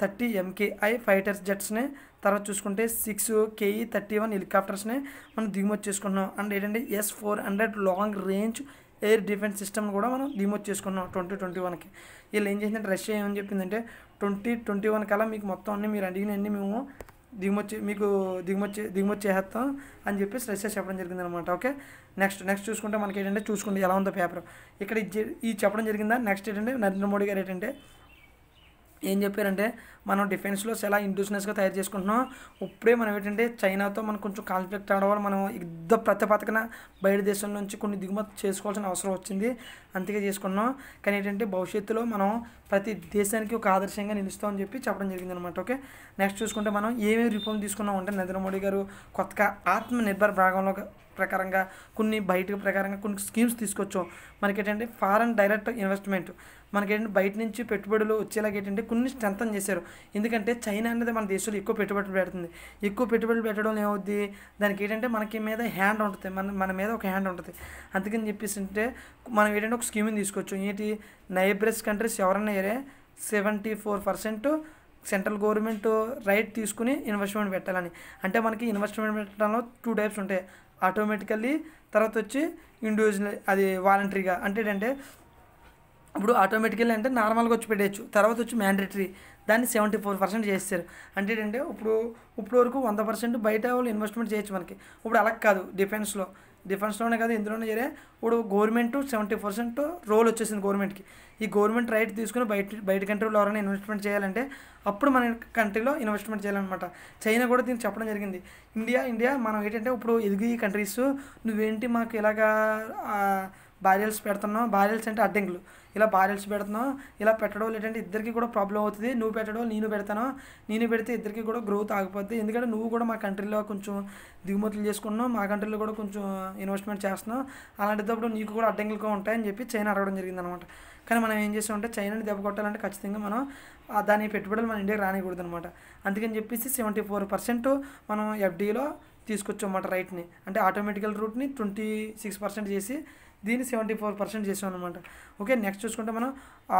Speaker 1: thirty MKI fighters జెట్స్ని తర్వాత చూసుకుంటే సిక్స్ కేఈ థర్టీ వన్ హెలికాప్టర్స్ని మనం దిగుమతి చేసుకుంటున్నాం అండ్ ఏంటంటే S four hundred long range air defence system కూడా మనం దిగుమతి చేసుకున్నాం ట్వంటీ ట్వంటీ వన్కి వీళ్ళు ఏం చేసిందంటే రష్యా ఏమని చెప్పిందంటే ట్వంటీ ట్వంటీ వన్ కల్లా మీకు మొత్తం అన్నీ మీరు అడిగినవన్నీ మేము దిగుమొచ్చి మీకు దిగుమొచ్చి దిగుమతి చేస్తాం అని చెప్పి రెసెస్ చెప్పడం జరిగింది అనమాట ఓకే నెక్స్ట్ నెక్స్ట్ చూసుకుంటే మనకి ఏంటంటే చూసుకోండి ఎలా ఉందో పేపర్ ఇక్కడ ఇది చెప్పడం జరిగిందా నెక్స్ట్ ఏంటంటే నరేంద్ర మోడీ గారు ఏంటంటే ఏం చెప్పారంటే మనం డిఫెన్స్లో ఎలా ఇండివిజువల్స్గా తయారు చేసుకుంటున్నాం ఇప్పుడే మనం ఏంటంటే చైనాతో మనం కొంచెం కాన్ఫ్లిక్ట్ అవడం వల్ల మనం యుద్ధ ప్రతిపాదకన బయట దేశం నుంచి కొన్ని దిగుమతి చేసుకోవాల్సిన అవసరం వచ్చింది అంతకే చేసుకున్నాం కానీ ఏంటంటే భవిష్యత్తులో మనం ప్రతి దేశానికి ఒక ఆదర్శంగా నిలుస్తామని చెప్పి చెప్పడం జరిగింది అనమాట ఓకే నెక్స్ట్ చూసుకుంటే మనం ఏమేమి రిఫార్మ్ తీసుకున్నాం అంటే నరేంద్ర మోడీ గారు కొత్తగా ఆత్మనిర్భర్ భాగంలో ప్రకారంగా కొన్ని బయట ప్రకారంగా కొన్ని స్కీమ్స్ తీసుకొచ్చాం ఏంటంటే ఫారెన్ డైరెక్ట్ ఇన్వెస్ట్మెంట్ మనకేంటంటే బయట నుంచి పెట్టుబడులు వచ్చేలాగా ఏంటంటే కొన్ని స్ట్రెంతన్ చేశారు ఎందుకంటే చైనా అనేది మన దేశంలో ఎక్కువ పెట్టుబడులు పెడుతుంది ఎక్కువ పెట్టుబడులు పెట్టడం ఏమవుద్ది దానికి ఏంటంటే మనకి మీద హ్యాండ్ ఉంటుంది మన మన మీద ఒక హ్యాండ్ ఉంటుంది అందుకని చెప్పేసి అంటే మనం ఏంటంటే ఒక స్కీమ్ని తీసుకోవచ్చు ఏంటి నైబ్రస్ కంట్రీస్ ఎవరన్నా ఏరే seventy four percent central government right తీసుకుని ఇన్వెస్ట్మెంట్ పెట్టాలని అంటే మనకి ఇన్వెస్ట్మెంట్ పెట్టడంలో టూ టైప్స్ ఉంటాయి ఆటోమేటికల్లీ తర్వాత వచ్చి ఇండివిజువల్ అది వాలంటరీగా అంటే ఏంటంటే ఇప్పుడు ఆటోమేటికల్లీ అంటే నార్మల్గా వచ్చి పెట్టేయచ్చు తర్వాత వచ్చి మ్యాండేటరీ దాన్ని సెవెంటీ ఫోర్ పర్సెంట్ చేస్తారు అంటే ఏంటంటే ఇప్పుడు ఇప్పుడు వరకు వంద పర్సెంట్ బయట వాళ్ళు ఇన్వెస్ట్మెంట్ చేయొచ్చు మనకి ఇప్పుడు అలా కాదు డిఫెన్స్లో డిఫెన్స్లోనే కాదు ఇందులోనే చేరే ఇప్పుడు గవర్నమెంట్ సెవెంటీ పర్సెంట్ రోల్ వచ్చేసింది గవర్నమెంట్కి ఈ గవర్నమెంట్ రైట్ తీసుకుని బయట బయట కంట్రీలో ఎవరైనా ఇన్వెస్ట్మెంట్ చేయాలంటే అప్పుడు మన కంట్రీలో ఇన్వెస్ట్మెంట్ చేయాలన్నమాట చైనా కూడా దీనికి చెప్పడం జరిగింది ఇండియా ఇండియా మనం ఏంటంటే ఇప్పుడు ఎదిగి కంట్రీస్ నువ్వేంటి మాకు ఇలాగా బారియల్స్ పెడుతున్నావు బారియల్స్ అంటే అడ్డంకులు ఇలా బారెల్స్ పెడుతున్నాం ఇలా పెట్టడం లేదంటే ఇద్దరికి కూడా ప్రాబ్లం అవుతుంది నువ్వు పెట్టడం నేను పెడతాను నేను పెడితే ఇద్దరికి కూడా గ్రోత్ ఆగిపోద్ది ఎందుకంటే నువ్వు కూడా మా కంట్రీలో కొంచెం దిగుమతులు చేసుకున్నావు మా కంట్రీలో కూడా కొంచెం ఇన్వెస్ట్మెంట్ చేస్తున్నావు అలాంటిదప్పుడు నీకు కూడా అడ్డంకులుగా ఉంటాయని చెప్పి చైనా అడగడం జరిగిందనమాట కానీ మనం ఏం చేసామంటే చైనాని దెబ్బ కొట్టాలంటే ఖచ్చితంగా మనం దాని పెట్టుబడులు మన ఇండియాకి రానికూడదు అనమాట అందుకని చెప్పేసి సెవెంటీ ఫోర్ పర్సెంట్ మనం ఎఫ్డీలో అన్నమాట రైట్ని అంటే ఆటోమేటికల్ రూట్ని ట్వంటీ సిక్స్ పర్సెంట్ చేసి దీన్ని సెవెంటీ ఫోర్ పర్సెంట్ చేసాం అనమాట ఓకే నెక్స్ట్ చూసుకుంటే మనం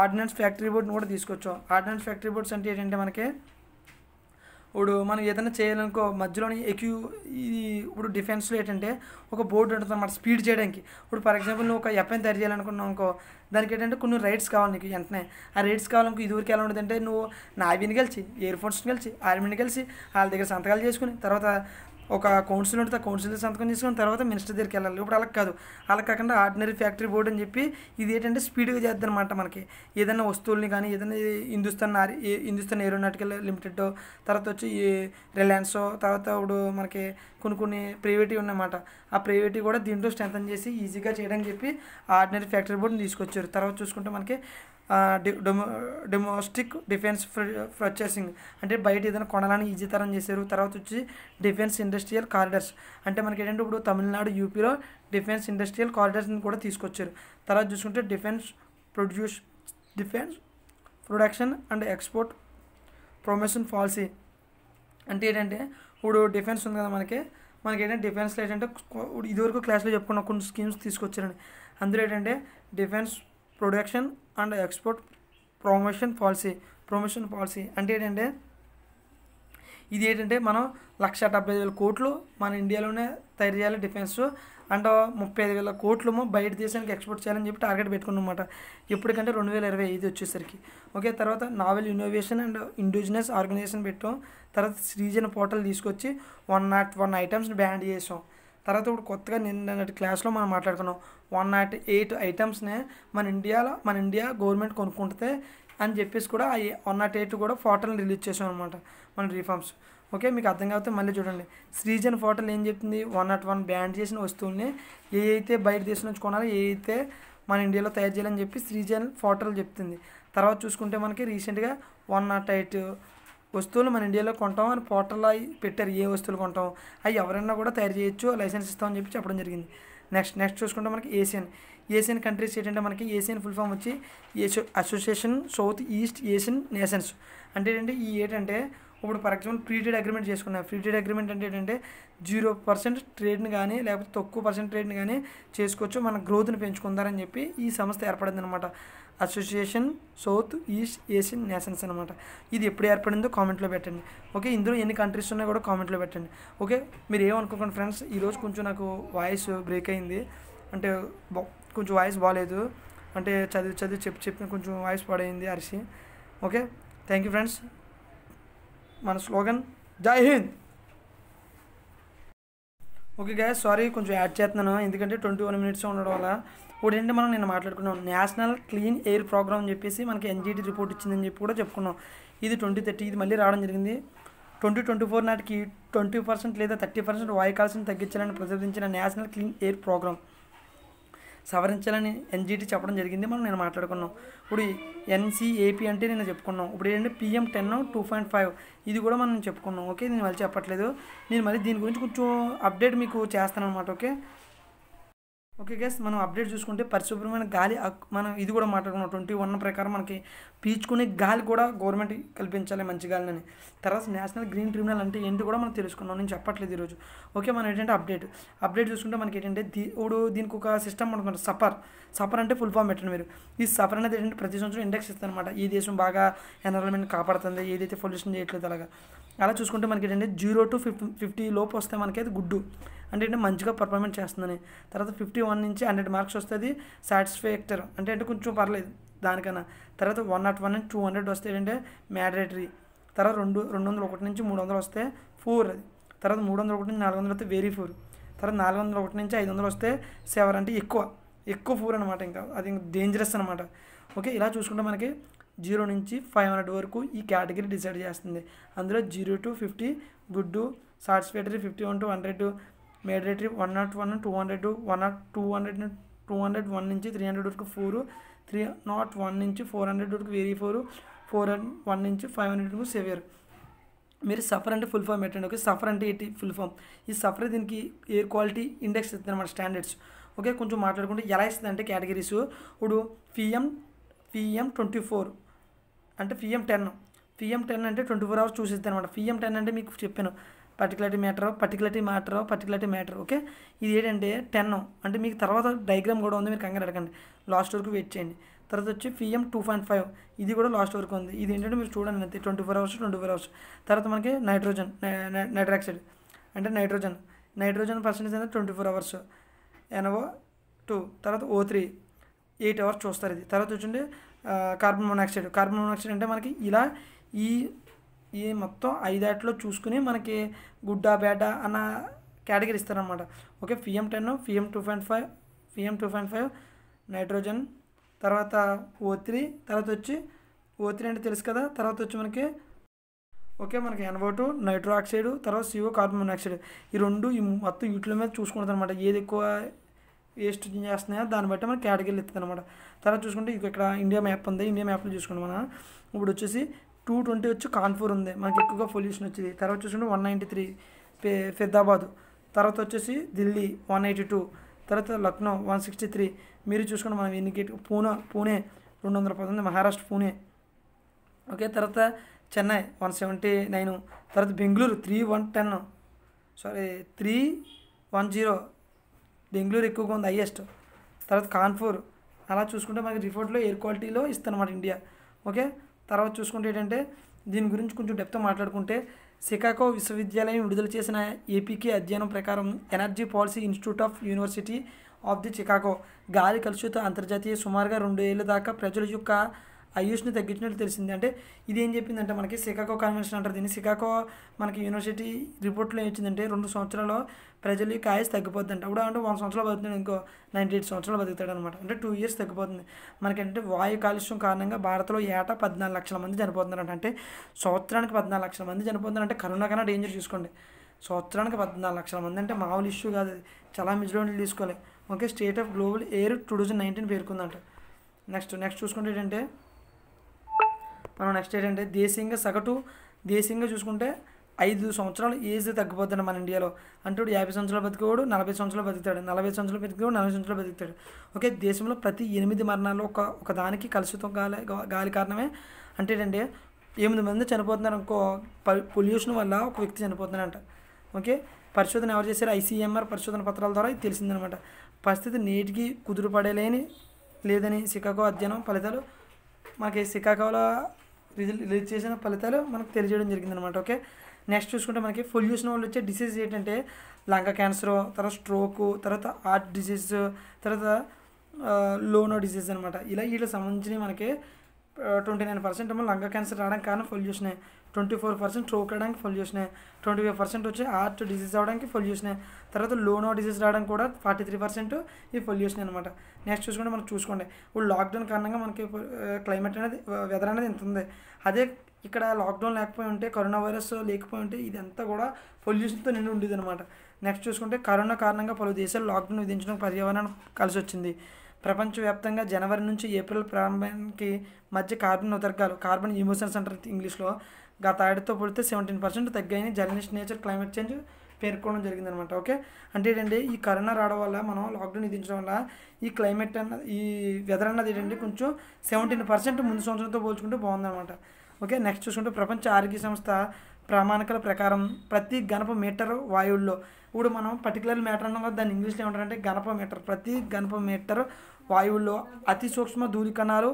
Speaker 1: ఆర్డినెన్స్ ఫ్యాక్టరీ బోర్డ్ని కూడా తీసుకొచ్చాం ఆర్డినెన్స్ ఫ్యాక్టరీ బోర్డ్స్ అంటే ఏంటంటే మనకి ఇప్పుడు మనం ఏదైనా చేయాలనుకో మధ్యలోని ఎక్యూ ఇది ఇప్పుడు డిఫెన్స్లో ఏంటంటే ఒక బోర్డు ఉంటుంది అనమాట స్పీడ్ చేయడానికి ఇప్పుడు ఫర్ ఎగ్జాంపుల్ నువ్వు ఒక ఎఫ్ఐన్ తయారు చేయాలనుకున్నావు అనుకో దానికి ఏంటంటే కొన్ని రైడ్స్ కావాలి నీకు వెంటనే ఆ రైడ్స్ కావాలనుకో ఇదివరకు ఎలా ఉండదంటే నువ్వు నావీని కలిసి ఎయిర్ ఫోర్స్ని కలిసి ఆర్మీని కలిసి వాళ్ళ దగ్గర సంతకాలు చేసుకుని తర్వాత ఒక కౌన్సిల్ ఉంటే కౌన్సిల్ సంతకం చేసుకున్న తర్వాత మినిస్టర్ దగ్గరికి వెళ్ళాలి ఇప్పుడు అలా కాదు అలా కాకుండా ఆర్డినరీ ఫ్యాక్టరీ బోర్డు అని చెప్పి ఇది ఏంటంటే స్పీడ్గా చేద్దాం అనమాట మనకి ఏదైనా వస్తువుల్ని కానీ ఏదైనా హిందుస్థాన్ హిందుస్థాన్ ఏరోనాటికల్ లిమిటెడ్ తర్వాత వచ్చి ఈ రిలయన్స్ తర్వాత ఇప్పుడు మనకి కొన్ని కొన్ని ప్రైవేటీ ఉన్నాయన్నమాట ఆ ప్రైవేటీ కూడా దీంట్లో స్ట్రెంథన్ చేసి ఈజీగా చేయడానికి చెప్పి ఆర్డినరీ ఫ్యాక్టరీ బోర్డుని తీసుకొచ్చారు తర్వాత చూసుకుంటే మనకి డొమో డొమెస్టిక్ డిఫెన్స్ ప్రొచెసింగ్ అంటే బయట ఏదైనా కొనాలని ఈజీ తరం చేశారు తర్వాత వచ్చి డిఫెన్స్ ఇండస్ట్రియల్ కారిడార్స్ అంటే మనకి ఏంటంటే ఇప్పుడు తమిళనాడు యూపీలో డిఫెన్స్ ఇండస్ట్రియల్ కారిడర్స్ని కూడా తీసుకొచ్చారు తర్వాత చూసుకుంటే defence produce defence production and export promotion policy అంటే ఏంటంటే ఇప్పుడు డిఫెన్స్ ఉంది కదా మనకి మనకి ఏంటంటే డిఫెన్స్లో ఏంటంటే ఇదివరకు క్లాస్లో చెప్పుకున్న కొన్ని స్కీమ్స్ తీసుకొచ్చారండి అందులో ఏంటంటే defence production and export promotion policy promotion policy అంటే ఏంటంటే ఇది ఏంటంటే మనం లక్ష డెబ్బై వేల కోట్లు మన ఇండియాలోనే తయారు చేయాలి డిఫెన్స్ అండ్ ముప్పై ఐదు వేల కోట్లు బయట దేశానికి ఎక్స్పోర్ట్ చేయాలని చెప్పి టార్గెట్ పెట్టుకున్నమాట ఎప్పటికంటే రెండు వేల ఇరవై ఐదు వచ్చేసరికి ఓకే తర్వాత naval innovation and indigenous organisation పెట్టాం తర్వాత సీజన్ పోర్టల్ తీసుకొచ్చి వన్ నాట్ వన్ ఐటమ్స్ని బ్యాన్ చేసాం తర్వాత ఇప్పుడు కొత్తగా నిన్న క్లాస్లో మనం మాట్లాడుకున్నాం వన్ నాట్ ఎయిట్ ఐటమ్స్నే మన ఇండియాలో మన ఇండియా గవర్నమెంట్ కొనుక్కుంటే అని చెప్పేసి కూడా ఆ వన్ నాట్ ఎయిట్ కూడా ఫోటోలు రిలీజ్ చేసాం అనమాట మన రీఫార్మ్స్ ఓకే మీకు అర్థం కాకపోతే మళ్ళీ చూడండి శ్రీజన్ ఫోటోలు ఏం చెప్తుంది వన్ నాట్ వన్ బ్యాన్ చేసిన వస్తువుల్ని ఏ అయితే బయట దేశం నుంచి కొనాలో ఏ అయితే మన ఇండియాలో తయారు చేయాలని చెప్పి శ్రీజన్ ఫోటోలు చెప్తుంది తర్వాత చూసుకుంటే మనకి రీసెంట్గా వన్ నాట్ ఎయిట్ వస్తువులు మన ఇండియాలో కొంటాం అని పోర్టల్లో పెట్టారు ఏ వస్తువులు కొంటాం అవి ఎవరైనా కూడా తయారు చేయొచ్చు లైసెన్స్ ఇస్తామని చెప్పి చెప్పడం జరిగింది నెక్స్ట్ నెక్స్ట్ చూసుకుంటే మనకి ఏషియన్ ఏషియన్ కంట్రీస్ ఏంటంటే మనకి ఏషియన్ ఫుల్ ఫామ్ వచ్చి association south east Asian nations అంటే ఏంటంటే ఈ ఏంటంటే ఇప్పుడు for example free trade agreement చేసుకున్నాం ఫ్రీ ట్రేడ్ అగ్రిమెంట్ అంటే ఏంటంటే జీరో పర్సెంట్ ట్రేడ్ని కానీ లేకపోతే తక్కువ పర్సెంట్ ట్రేడ్ని కానీ చేసుకోవచ్చు మన గ్రోత్ని పెంచుకుందారని చెప్పి ఈ సంస్థ ఏర్పడింది అనమాట association south east Asian nations అనమాట ఇది ఎప్పుడు ఏర్పడిందో కామెంట్లో పెట్టండి ఓకే ఇందులో ఎన్ని కంట్రీస్ ఉన్నాయో కూడా కామెంట్లో పెట్టండి ఓకే మీరు ఏమనుకోకండి ఫ్రెండ్స్ ఈరోజు కొంచెం నాకు వాయిస్ బ్రేక్ అయింది అంటే కొంచెం వాయిస్ బాగాలేదు అంటే చదివి చదివి చెప్పి చెప్పిన కొంచెం వాయిస్ పడైంది అరిసి ఓకే థ్యాంక్ యూ ఫ్రెండ్స్ మన స్లోగన్ జై హింద్ ఓకే గా సారీ కొంచెం యాడ్ చేస్తున్నాను ఎందుకంటే ట్వంటీ వన్ మినిట్స్ ఉండడం వల్ల ఏంటి మనం నిన్న మాట్లాడుకున్నాం నేషనల్ క్లీన్ ఎయిర్ ప్రోగ్రామ్ అని చెప్పేసి మనకి ఎన్జీటీ రిపోర్ట్ ఇచ్చిందని చెప్పి కూడా చెప్పుకున్నాం ఇది ట్వంటీ థర్టీ ఇది మళ్ళీ రావడం జరిగింది ట్వంటీ ట్వంటీ ఫోర్ నాటికి ట్వంటీ పర్సెంట్ లేదా థర్టీ పర్సెంట్ వాయు కాల్సిన తగ్గించాలని ప్రదర్శించిన నేషనల్ క్లీన్ ఎయిర్ ప్రోగ్రామ్ సవరించాలని ఎన్జీటీ చెప్పడం జరిగింది మనం నేను మాట్లాడుకున్నాం ఇప్పుడు ఎన్సీఏపీ అంటే నేను చెప్పుకున్నాం ఇప్పుడు ఏంటంటే PM ten two point five ఇది కూడా మనం చెప్పుకున్నాం ఓకే నేను మళ్ళీ చెప్పట్లేదు నేను మళ్ళీ దీని గురించి కొంచెం అప్డేట్ మీకు చేస్తాను అనమాట ఓకే ఓకే గెస్ మనం అప్డేట్ చూసుకుంటే పరిశుభ్రమైన గాలి మనం ఇది కూడా మాట్లాడుకున్న ట్వంటీ వన్ ప్రకారం మనకి పీల్చుకునే గాలి కూడా గవర్నమెంట్ కల్పించాలి మంచి గాలిని తర్వాత నేషనల్ గ్రీన్ ట్రిబ్యునల్ అంటే ఏంటి కూడా మనం తెలుసుకున్నాం నేను చెప్పట్లేదు ఈరోజు ఓకే మనం ఏంటంటే అప్డేట్ అప్డేట్ చూసుకుంటే మనకి ఏంటంటే ఇప్పుడు దీనికి ఒక సిస్టమ్ ఉంటుంది సఫర్ సఫర్ అంటే ఫుల్ ఫామ్ పెట్టండి మీరు ఈ సఫర్ అనేది ఏంటంటే ప్రతి సంవత్సరం ఇండెక్స్ ఇస్తారనమాట ఈ దేశం బాగా ఎన్విరాన్మెంట్ కాపాడుతుంది ఏదైతే పొల్యూషన్ చేయట్లేదు అలాగా అలా చూసుకుంటే మనకి ఏంటంటే జీరో టు ఫిఫ్ ఫిఫ్టీ లోపు వస్తే మనకైతే గుడ్డు అంటే అంటే మంచిగా పర్ఫార్మెన్స్ చేస్తుందని తర్వాత ఫిఫ్టీ వన్ నుంచి హండ్రెడ్ మార్క్స్ వస్తుంది సాటిస్ఫాక్టర్ అంటే అంటే కొంచెం పర్లేదు దానికన్నా తర్వాత వన్ నాట్ వన్ నుంచి టూ హండ్రెడ్ వస్తే ఏంటంటే మ్యాడరేటరీ తర్వాత రెండు రెండు వందల ఒకటి నుంచి మూడు వందలు వస్తే ఫోర్ అది తర్వాత మూడు వందల ఒకటి నుంచి నాలుగు వందలు వస్తే వెరీ ఫోర్ తర్వాత నాలుగు వందల ఒకటి నుంచి ఐదు వందలు వస్తే సెవెన్ అంటే ఎక్కువ ఎక్కువ ఫోర్ అనమాట ఇంకా అది ఇంకా డేంజరస్ అనమాట ఓకే ఇలా చూసుకుంటే మనకి జీరో నుంచి ఫైవ్ హండ్రెడ్ వరకు ఈ కేటగిరీ డిసైడ్ చేస్తుంది అందులో zero to fifty good satisfactory fifty one to hundred moderately one not one two hundred one not two hundred two hundred one నుంచి త్రీ హండ్రెడ్ వరకు ఫోర్ త్రీ నాట్ వన్ నుంచి ఫోర్ హండ్రెడ్ వరకు వేరీ ఫోర్ ఫోర్ వన్ నుంచి ఫైవ్ హండ్రెడ్ వరకు సెవియర్ మీరు సఫర్ అంటే ఫుల్ ఫామ్ పెట్టండి ఓకే సఫర్ అంటే ఏంటి ఫుల్ ఫామ్ ఈ సఫర్ దీనికి ఎయిర్ క్వాలిటీ ఇండెక్స్ ఇస్తుంది అనమాట స్టాండర్డ్స్ ఓకే కొంచెం మాట్లాడుకుంటే ఎలా ఇస్తుంది అంటే కేటగిరీస్ ఇప్పుడు పిఎం పిఎం ట్వంటీ ఫోర్ అంటే పిఎం టెన్ పిఎం టెన్ అంటే ట్వంటీ ఫోర్ అవర్స్ చూసిద్ది అనమాట పిఎం టెన్ అంటే మీకు చెప్పాను particular matter particular matter particular matter okay ఇది ఏంటంటే టెన్ అంటే మీకు తర్వాత డైగ్రామ్ కూడా ఉంది మీరు కంగారు అడగండి లాస్ట్ వరకు వెయిట్ చేయండి తర్వాత వచ్చి పిఎం టూ పాయింట్ ఫైవ్ ఇది కూడా లాస్ట్ వరకు ఉంది ఇది ఏంటంటే మీరు చూడండి అంతే twenty four hours twenty four hours తర్వాత మనకి నైట్రోజన్ నైట్రాక్సైడ్ అంటే నైట్రోజన్ నైట్రోజన్ పర్సెంటేజ్ అంటే twenty four hours NO two తర్వాత ఓ త్రీ ఎయిట్ అవర్స్ చూస్తారు ఇది తర్వాత వచ్చి కార్బన్ మోనాక్సైడ్ కార్బన్ మోనాక్సైడ్ అంటే మనకి ఇలా ఈ ఈ మొత్తం ఐదాటిలో చూసుకుని మనకి గుడ్డా బేట అన్న కేటగిరీ ఇస్తారనమాట okay PM ten PM two point five PM two point five nitrogen తర్వాత ఓ త్రీ తర్వాత వచ్చి ఓ త్రీ అంటే తెలుసు కదా తర్వాత వచ్చి మనకి ఓకే మనకి ఎన్ఓ టూ నైట్రో ఆక్సైడ్ తర్వాత సిఓ కార్బన్ మోనాక్సైడ్ ఈ రెండు ఈ మొత్తం వీటిల మీద చూసుకుంటుంది అనమాట ఏది ఎక్కువ వేస్ట్ చేస్తున్నాయో దాన్ని బట్టి మనకి కేటగిరీలు ఇస్తుంది అనమాట తర్వాత చూసుకుంటే ఇక్కడ ఇండియా మ్యాప్ ఉంది ఇండియా మ్యాప్లో చూసుకుంటాం మనం ఇప్పుడు వచ్చేసి టూ ట్వంటీ వచ్చి కాన్పూర్ ఉంది మనకి ఎక్కువగా పొల్యూషన్ వచ్చింది తర్వాత చూసుకుంటే వన్ నైంటీ త్రీ ఫెదాబాద్ తర్వాత వచ్చేసి ఢిల్లీ వన్ ఎయిటీ టూ తర్వాత లక్నో వన్ సిక్స్టీ త్రీ మీరు చూసుకుంటే మనం ఇండికేట్ పూనా పూణే రెండు వందల పంతొమ్మిది మహారాష్ట్ర పూణే ఓకే తర్వాత చెన్నై వన్ సెవెంటీ నైన్ తర్వాత Bengaluru three one ten sorry three one zero Bengaluru ఎక్కువగా ఉంది హైయెస్ట్ తర్వాత కాన్పూర్ అలా చూసుకుంటే మనకి రిపోర్ట్లో ఎయిర్ క్వాలిటీలో అన్నమాట ఇండియా ఓకే తర్వాత చూసుకుంటే ఏంటంటే దీని గురించి కొంచెం డెప్త్ మాట్లాడుకుంటే శికాగో విశ్వవిద్యాలయం విడుదల చేసిన ఏపీకే అధ్యయనం ప్రకారం energy policy institute of university of the Chicago గాలి కలుషిత అంతర్జాతీయ సుమారుగా రెండు ఏళ్ళ దాకా ప్రజల యొక్క ఆయుష్ని తగ్గించినట్టు తెలిసింది అంటే ఇది ఏం చెప్పిందంటే మనకి సికాగో కన్వెన్షన్ అంటారు దీన్ని శికాగో మనకి యూనివర్సిటీ రిపోర్ట్లో ఏం వచ్చిందంటే రెండు సంవత్సరాల్లో ప్రజలు కాయస్ అంటే ఇప్పుడు అంటే వన్ సంవత్సరాలు బతుకుతాడు ఇంకో నైంటీ ఎయిట్ సంవత్సరాలు బతుకుతాడు అనమాట అంటే టూ ఇయర్స్ తగ్గిపోతుంది మనకంటే వాయు కాలుష్యం కారణంగా భారత్లో ఏటా పద్నాలుగు లక్షల మంది చనిపోతున్నారు అంటే సంవత్సరానికి పద్నాలుగు లక్షల మంది చనిపోతున్నారు అంటే కరోనా కన్నా డేంజర్ చూసుకోండి సంవత్సరానికి పద్నాలుగు లక్షల మంది అంటే మామూలు ఇష్యూ కాదు చాలా మిజోరిటీ తీసుకోవాలి okay state of global air two thousand nineteen పేర్కొందంట నెక్స్ట్ నెక్స్ట్ చూసుకుంటే ఏంటంటే మనం నెక్స్ట్ ఏంటంటే దేశీయంగా సగటు దేశీయంగా చూసుకుంటే ఐదు సంవత్సరాలు ఏజ్ తగ్గిపోతుంది మన ఇండియాలో అంటూ యాభై సంవత్సరాలు బతికేవాడు నలభై సంవత్సరాలు బతుకుతాడు నలభై సంవత్సరాలు బతికేవాడు నలభై సంవత్సరాలు బతుకుతాడు ఓకే దేశంలో ప్రతి ఎనిమిది మరణాలు ఒక ఒక దానికి కలుషితం గాలి గాలి కారణమే అంటే ఏంటంటే ఎనిమిది మంది చనిపోతున్నారు ఇంకో పొల్యూషన్ వల్ల ఒక వ్యక్తి చనిపోతున్నారంట ఓకే పరిశోధన ఎవరు చేశారు ఐసీఎంఆర్ పరిశోధన పత్రాల ద్వారా ఇది తెలిసిందనమాట పరిస్థితి నేటికి కుదురుపడలేని లేదని సికాగో అధ్యయనం ఫలితాలు మనకి సికాగోలో రిలీజ్ చేసిన ఫలితాలు మనకు తెలియజేయడం జరిగిందనమాట ఓకే నెక్స్ట్ చూసుకుంటే మనకి పొల్యూషన్ వల్ల వచ్చే డిసీజ్ ఏంటంటే లంగ క్యాన్సర్ తర్వాత స్ట్రోక్ తర్వాత హార్ట్ డిసీజ్ తర్వాత లోనో డిసీజ్ అనమాట ఇలా వీళ్ళకి సంబంధించినవి మనకి ట్వంటీ నైన్ పర్సెంట్ ఏమో లంగ క్యాన్సర్ రావడానికి కారణం పొల్యూషనే ట్వంటీ ఫోర్ పర్సెంట్ స్ట్రోక్ రావడానికి పొల్యూషనే ట్వంటీ ఫైవ్ పర్సెంట్ వచ్చి హార్ట్ డిసీజ్ అవడానికి పొల్యూషనే తర్వాత లోనో డిసీజ్ రావడానికి కూడా ఫార్టీ త్రీ పర్సెంట్ ఈ పొల్యూషన్ అనమాట నెక్స్ట్ చూసుకుంటే మనం చూసుకోండి ఇప్పుడు లాక్డౌన్ కారణంగా మనకి క్లైమేట్ అనేది వెదర్ అనేది ఇంత ఉంది అదే ఇక్కడ లాక్డౌన్ లేకపోయి ఉంటే కరోనా వైరస్ లేకపోయి ఉంటే ఇదంతా కూడా పొల్యూషన్తో నిండి ఉండేది అనమాట నెక్స్ట్ చూసుకుంటే కరోనా కారణంగా పలు దేశాలు లాక్డౌన్ విధించడం పర్యావరణం కలిసి వచ్చింది ప్రపంచవ్యాప్తంగా జనవరి నుంచి ఏప్రిల్ ప్రారంభానికి మధ్య కార్బన్ ఉదర్గాలు కార్బన్ ఇమోషన్స్ అంటారు ఇంగ్లీష్లో గత ఏడుతో పోలితే సెవెంటీన్ పర్సెంట్ తగ్గాయని జర్నలిస్ట్ నేచర్ క్లైమేట్ చేంజ్ పేర్కొనడం జరిగిందనమాట ఓకే అంటే ఏంటంటే ఈ కరోనా రావడం వల్ల మనం లాక్డౌన్ విధించడం వల్ల ఈ క్లైమేట్ అన్నది ఈ వెదర్ అన్నది ఏంటంటే కొంచెం సెవెంటీన్ పర్సెంట్ ముందు సంవత్సరంతో పోల్చుకుంటే బాగుందన్నమాట ఓకే నెక్స్ట్ చూసుకుంటే ప్రపంచ ఆరోగ్య సంస్థ ప్రామాణికల ప్రకారం ప్రతి గణప మీటర్ వాయువుల్లో ఇప్పుడు మనం పర్టికులర్ మీటర్ అన్నాం కదా దాన్ని ఇంగ్లీష్లో ఏమంటారంటే గణప మీటర్ ప్రతి గణప మీటర్ వాయువుల్లో అతి సూక్ష్మ ధూళికణాలు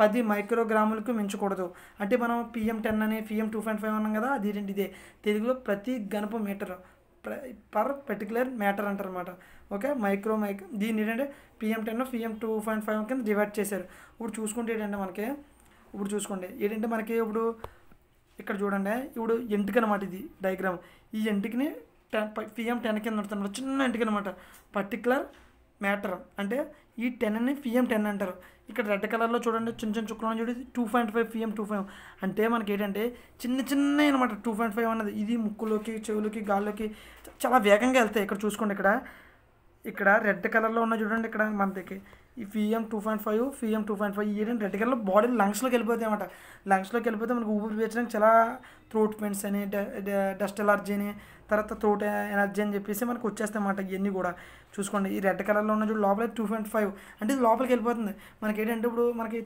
Speaker 1: పది మైక్రోగ్రాములకు మించకూడదు అంటే మనం పిఎం టెన్ అని పిఎం టూ పాయింట్ ఫైవ్ అన్నాం కదా అది రెండు ఇదే తెలుగులో ప్రతి గణప మీటర్ పర్ పర్టికులర్ మ్యాటర్ అంటారనమాట ఓకే మైక్రో మైక్ దీన్ని ఏంటంటే PM ten PM two point five కింద డివైడ్ చేశారు ఇప్పుడు చూసుకుంటే ఏంటంటే మనకి ఇప్పుడు చూసుకోండి ఏంటంటే మనకి ఇప్పుడు ఇక్కడ చూడండి ఇప్పుడు ఎంటికి అనమాట ఇది డయాగ్రామ్ ఈ ఎంటికిని టెన్ పిఎం టెన్ కింద ఉంటుంది చిన్న ఎంటికి అనమాట పర్టికులర్ మ్యాటర్ అంటే ఈ టెన్ని పిఎం టెన్ అంటారు ఇక్కడ రెడ్ కలర్లో చూడండి చిన్న చిన్న చుక్కలను చూడండి two point five PM two five అంటే మనకి ఏంటంటే చిన్న చిన్న అనమాట టూ పాయింట్ ఫైవ్ అన్నది ఇది ముక్కులోకి చెవులకి గాల్లోకి చాలా వేగంగా వెళ్తాయి ఇక్కడ చూసుకోండి ఇక్కడ ఇక్కడ రెడ్ కలర్లో ఉన్న చూడండి ఇక్కడ మనకి ఈ PM two point five PM two point five ఇవి రెడ్ కలర్లో బాడీ లంగ్స్లోకి వెళ్ళిపోతాయి అనమాట లంగ్స్లోకి వెళ్ళిపోతే మనకు ఊపిరి పీల్చడానికి చాలా త్రోట్ పెయిన్స్ అని డస్ట్ ఎలర్జీ అని తర్వాత త్రోట్ ఎనర్జీ అని చెప్పేసి మనకు వచ్చేస్తాయన్నమాట ఇవన్నీ కూడా చూసుకోండి ఈ రెడ్ కలర్లో ఉన్న చూడు లోపల టూ పాయింట్ ఫైవ్ అంటే ఇది లోపలికి వెళ్ళిపోతుంది మనకి ఏంటంటే ఇప్పుడు మనకి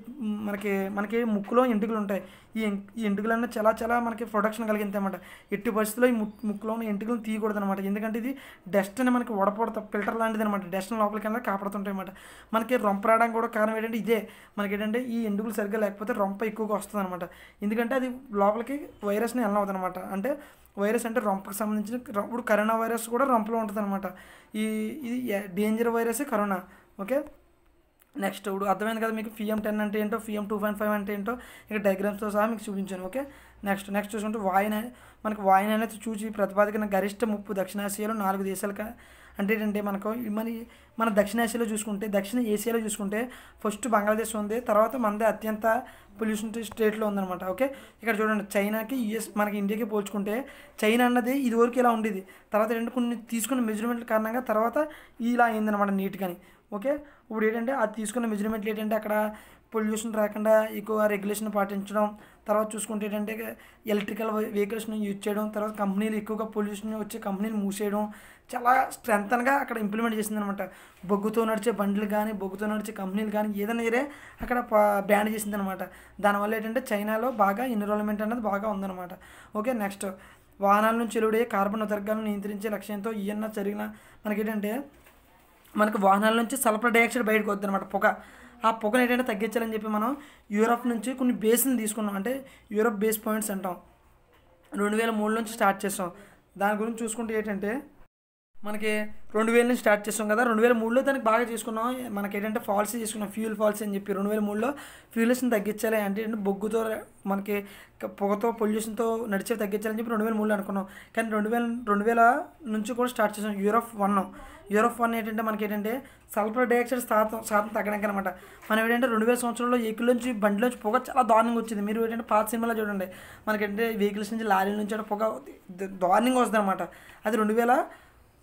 Speaker 1: మనకి మనకి ముక్కులో ఎంటుకలు ఉంటాయి ఈ ఈ అన్నీ చాలా చాలా మనకి ప్రొడక్షన్ అనమాట ఎట్టి పరిస్థితుల్లో ఈ ముక్కులో ఉన్న ఎంటుకలను తీయకూడదు అనమాట ఎందుకంటే ఇది డస్ట్ అని మనకి వడపడతా ఫిల్టర్ లాంటిది అనమాట డస్ట్ లోపలికి వెళ్ళినా కాపాడుతుంటాయి అనమాట మనకి రొంప రావడానికి కూడా కారణం ఏంటంటే ఇదే మనకి ఏంటంటే ఈ ఎండుకలు సరిగ్గా లేకపోతే రొంప ఎక్కువగా వస్తుంది అనమాట ఎందుకంటే అది లోపలికి వైరస్ ఎలా అవుతుంది అనమాట అంటే వైరస్ అంటే రొంపకు సంబంధించిన ఇప్పుడు కరోనా వైరస్ కూడా రొంపలో ఉంటుంది అనమాట ఈ ఇది danger virus corona okay next ఇప్పుడు అర్థమైంది కదా మీకు ఫిఎం టెన్ అంటే ఏంటో ఫిఎం టూ పాయింట్ ఫైవ్ అంటే ఏంటో ఇక డయాగ్రామ్స్తో సహా మీకు చూపించాను ఓకే నెక్స్ట్ నెక్స్ట్ చూసుకుంటే వాయున మనకు వాయున అనేది చూసి ప్రతిపాదికన గరిష్ట ముప్పు దక్షిణాసియాలో నాలుగు దేశాలకు అంటే ఏంటంటే మనకు మన మన దక్షిణాసియాలో చూసుకుంటే దక్షిణ ఏషియాలో చూసుకుంటే ఫస్ట్ బంగ్లాదేశ్ ఉంది తర్వాత మనదే అత్యంత పొల్యూషన్ స్టేట్లో ఉందనమాట ఓకే ఇక్కడ చూడండి చైనాకి యూఎస్ మనకి ఇండియాకి పోల్చుకుంటే చైనా అన్నది ఇదివరకు ఇలా ఉండేది తర్వాత రెండు కొన్ని తీసుకున్న మెజర్మెంట్ల కారణంగా తర్వాత ఇలా అయిందనమాట నీట్గాని ఓకే ఇప్పుడు ఏంటంటే అది తీసుకున్న మెజర్మెంట్లు ఏంటంటే అక్కడ పొల్యూషన్ రాకుండా ఎక్కువ రెగ్యులేషన్ పాటించడం తర్వాత చూసుకుంటే ఏంటంటే ఎలక్ట్రికల్ వెహికల్స్ని యూజ్ చేయడం తర్వాత కంపెనీలు ఎక్కువగా పొల్యూషన్ వచ్చే కంపెనీలు మూసేయడం చాలా స్ట్రెంతన్గా అక్కడ ఇంప్లిమెంట్ చేసిందనమాట బొగ్గుతో నడిచే బండ్లు కానీ బొగ్గుతో నడిచే కంపెనీలు కానీ ఏదైనా సరే అక్కడ బ్యాన్ చేసిందనమాట దానివల్ల ఏంటంటే చైనాలో బాగా ఎన్రోల్మెంట్ అనేది బాగా ఉందన్నమాట ఓకే నెక్స్ట్ వాహనాల నుంచి వెలువడే కార్బన్ ఉదర్గాలను నియంత్రించే లక్ష్యంతో ఈఎన్న జరిగిన మనకేంటంటే మనకు వాహనాల నుంచి సల్ఫర్ డైఆక్సైడ్ బయటకు వద్దనమాట పొగ ఆ పొగను ఏంటంటే తగ్గించాలని చెప్పి మనం యూరప్ నుంచి కొన్ని బేస్ని తీసుకున్నాం అంటే యూరప్ బేస్ పాయింట్స్ అంటాం రెండు వేల మూడు నుంచి స్టార్ట్ చేసాం దాని గురించి చూసుకుంటే ఏంటంటే మనకి రెండు వేలని స్టార్ట్ చేసాం కదా రెండు వేల మూడులో దానికి బాగా చేసుకున్నాం మనకి ఏంటంటే ఫాల్సీ చేసుకున్నాం ఫ్యూల్ ఫాల్సీ అని చెప్పి రెండు వేల మూడులో ఫ్యూల్స్ని తగ్గించాలి అంటే బొగ్గుతో మనకి పొగతో పొల్యూషన్తో నడిచేవి తగ్గించాలని చెప్పి రెండు వేల మూడులో అనుకున్నాం కానీ రెండు వేల రెండు వేల నుంచి కూడా స్టార్ట్ చేసాం యూరోప్ వన్ యూరోప్ వన్ ఏంటంటే మనకి ఏంటంటే సల్ఫర్ డైఆక్సైడ్ శాతం శాతం తగ్గడానికి అనమాట మనం ఏంటంటే రెండు వేల సంవత్సరంలో వెహికల్ నుంచి బండిలోంచి పొగ చాలా దారుణంగా వచ్చింది మీరు ఏంటంటే పాత సినిమాలో చూడండి మనకి ఏంటంటే వెహికల్స్ నుంచి లారీల నుంచి పొగ దారుణంగా వస్తుంది అనమాట అది రెండు వేల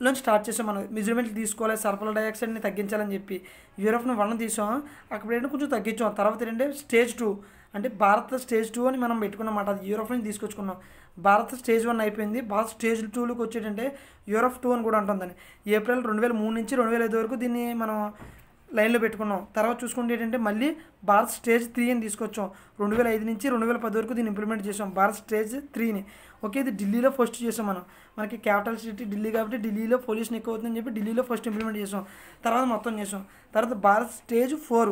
Speaker 1: లో స్టార్ట్ చేసాం మనం మెజర్మెంట్లు తీసుకోవాలి సల్ఫర్ డైఆక్సైడ్ని తగ్గించాలని చెప్పి యూరోప్ను వన్ తీసాం అక్కడ ఏంటంటే కొంచెం తగ్గించాం తర్వాత ఏంటంటే స్టేజ్ టూ అంటే భారత్ స్టేజ్ టూ అని మనం పెట్టుకున్నామాట అది యూరోప్ నుంచి తీసుకొచ్చుకున్నాం భారత్ స్టేజ్ వన్ అయిపోయింది భారత్ స్టేజ్ టూలోకి వచ్చేటంటే యూరోప్ టూ అని కూడా ఉంటుందని ఏప్రిల్ రెండు వేల మూడు నుంచి రెండు వేల ఐదు వరకు దీన్ని మనం లైన్లో పెట్టుకున్నాం తర్వాత చూసుకుంటే ఏంటంటే మళ్ళీ భారత్ స్టేజ్ త్రీ అని తీసుకొచ్చాం రెండు వేల ఐదు నుంచి రెండు వేల పది వరకు దీన్ని ఇంప్లిమెంట్ చేసాం భారత్ స్టేజ్ త్రీని ఓకే ఇది ఢిల్లీలో ఫస్ట్ చేసాం మనం మనకి క్యాపిటల్ సిటీ ఢిల్లీ కాబట్టి ఢిల్లీలో పొల్యూషన్ ఎక్కువ అవుతుందని చెప్పి ఢిల్లీలో ఫస్ట్ ఇంప్లిమెంట్ చేసాం తర్వాత మొత్తం చేసాం తర్వాత భారత్ స్టేజ్ ఫోర్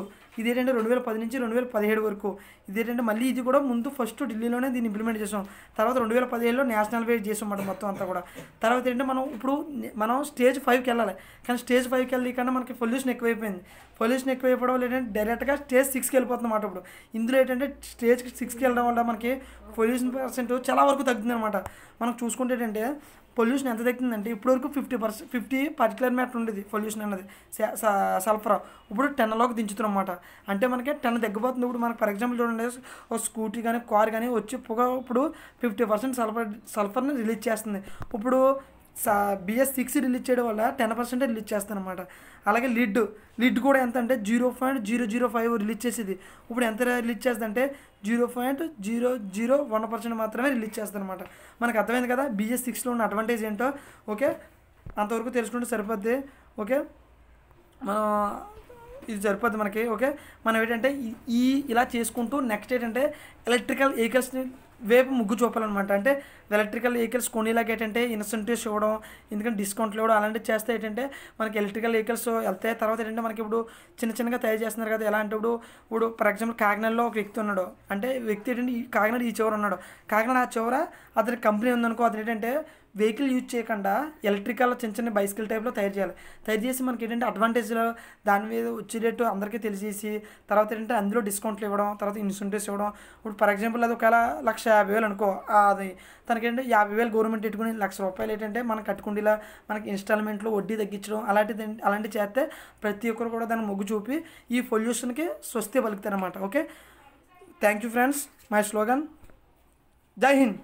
Speaker 1: ఏంటంటే రెండు వేల పది నుంచి రెండు వేల పదిహేడు వరకు ఇది ఏంటంటే మళ్ళీ ఇది కూడా ముందు ఫస్ట్ ఢిల్లీలోనే దీన్ని ఇంప్లిమెంట్ చేసాం తర్వాత రెండు వేల పదిహేడులో నేషనల్ వైజ్ చేసాం అన్నమాట మొత్తం అంతా కూడా తర్వాత ఏంటంటే మనం ఇప్పుడు మనం స్టేజ్ ఫైవ్కి వెళ్ళాలి కానీ స్టేజ్ ఫైవ్కి వెళ్ళి కన్నా మనకి పొల్యూషన్ ఎక్కువైపోయింది పొల్యూషన్ ఎక్కువైపోవడం లేదంటే డైరెక్ట్గా స్టేజ్ సిక్స్ సిక్స్కి వెళ్ళిపోతుందన్నమాట ఇప్పుడు ఇందులో ఏంటంటే స్టేజ్కి సిక్స్కి వెళ్ళడం వల్ల మనకి పొల్యూషన్ పర్సెంట్ చాలా వరకు తగ్గుతుంది అనమాట మనం చూసుకుంటే ఏంటంటే పొల్యూషన్ ఎంత తగ్గుతుందంటే ఇప్పటివరకు fifty percent fifty particular matter ఉండేది పొల్యూషన్ అనేది సల్ఫర్ ఇప్పుడు టెన్లోకి అనమాట అంటే మనకి టెన్ తగ్గిపోతుంది ఇప్పుడు మనకి ఫర్ ఎగ్జాంపుల్ చూడండి ఒక స్కూటీ కానీ కార్ కానీ వచ్చి పొగ ఇప్పుడు ఫిఫ్టీ పర్సెంట్ సల్ఫర్ సల్ఫర్ని రిలీజ్ చేస్తుంది ఇప్పుడు సా బిఎస్ సిక్స్ రిలీజ్ చేయడం వల్ల టెన్ పర్సెంటే రిలీజ్ చేస్తాను అనమాట అలాగే లిడ్ లిడ్ కూడా ఎంత అంటే zero point zero zero five release చేసేది ఇప్పుడు ఎంత రిలీజ్ చేస్తుందంటే zero point zero zero one percent మాత్రమే రిలీజ్ చేస్తానమాట మనకు అర్థమైంది కదా బిఎస్ సిక్స్లో ఉన్న అడ్వాంటేజ్ ఏంటో ఓకే అంతవరకు తెలుసుకుంటే సరిపోద్ది ఓకే మనం ఇది సరిపోద్ది మనకి ఓకే మనం ఏంటంటే ఈ ఇలా చేసుకుంటూ నెక్స్ట్ ఏంటంటే ఎలక్ట్రికల్ వెహికల్స్ని వేపు ముగ్గు చూపాలన్నమాట అంటే ఎలక్ట్రికల్ వెహికల్స్ కొనేలాగా ఏంటంటే ఇన్సెంటివ్స్ ఇవ్వడం ఎందుకంటే డిస్కౌంట్లు ఇవ్వడం అలాంటివి చేస్తే ఏంటంటే మనకి ఎలక్ట్రికల్ వెహికల్స్ వెళ్తాయి తర్వాత ఏంటంటే మనకి ఇప్పుడు చిన్న చిన్నగా తయారు చేస్తున్నారు కదా ఎలా అంటే ఇప్పుడు ఇప్పుడు ఫర్ ఎగ్జాంపుల్ కాకినాడలో ఒక వ్యక్తి ఉన్నాడు అంటే వ్యక్తి ఏంటంటే కాకినాడ ఈ చివర ఉన్నాడు కాకినాడ ఆ చివర అతని కంపెనీ ఉందనుకో అతను ఏంటంటే వెహికల్ యూజ్ చేయకుండా ఎలక్ట్రికల్ చిన్న చిన్న బైసికల్ టైప్లో తయారు చేయాలి తయారు చేసి మనకి ఏంటంటే అడ్వాంటేజ్లో దాని మీద వచ్చే రేటు అందరికీ తెలిసేసి తర్వాత ఏంటంటే అందులో డిస్కౌంట్లు ఇవ్వడం తర్వాత ఇన్సెంటివ్స్ ఇవ్వడం ఇప్పుడు ఫర్ ఎగ్జాంపుల్ అది ఒకవేళ లక్ష యాభై వేలు అనుకో అది తనకేంటంటే యాభై వేలు గవర్నమెంట్ పెట్టుకుని లక్ష రూపాయలు ఏంటంటే మనం కట్టుకుండేలా మనకి ఇన్స్టాల్మెంట్లో వడ్డీ తగ్గించడం అలాంటిది అలాంటివి చేస్తే ప్రతి ఒక్కరు కూడా దాన్ని మొగ్గు చూపి ఈ పొల్యూషన్కి స్వస్తి పలుకుతారనమాట okay thank you friends my slogan Jai Hind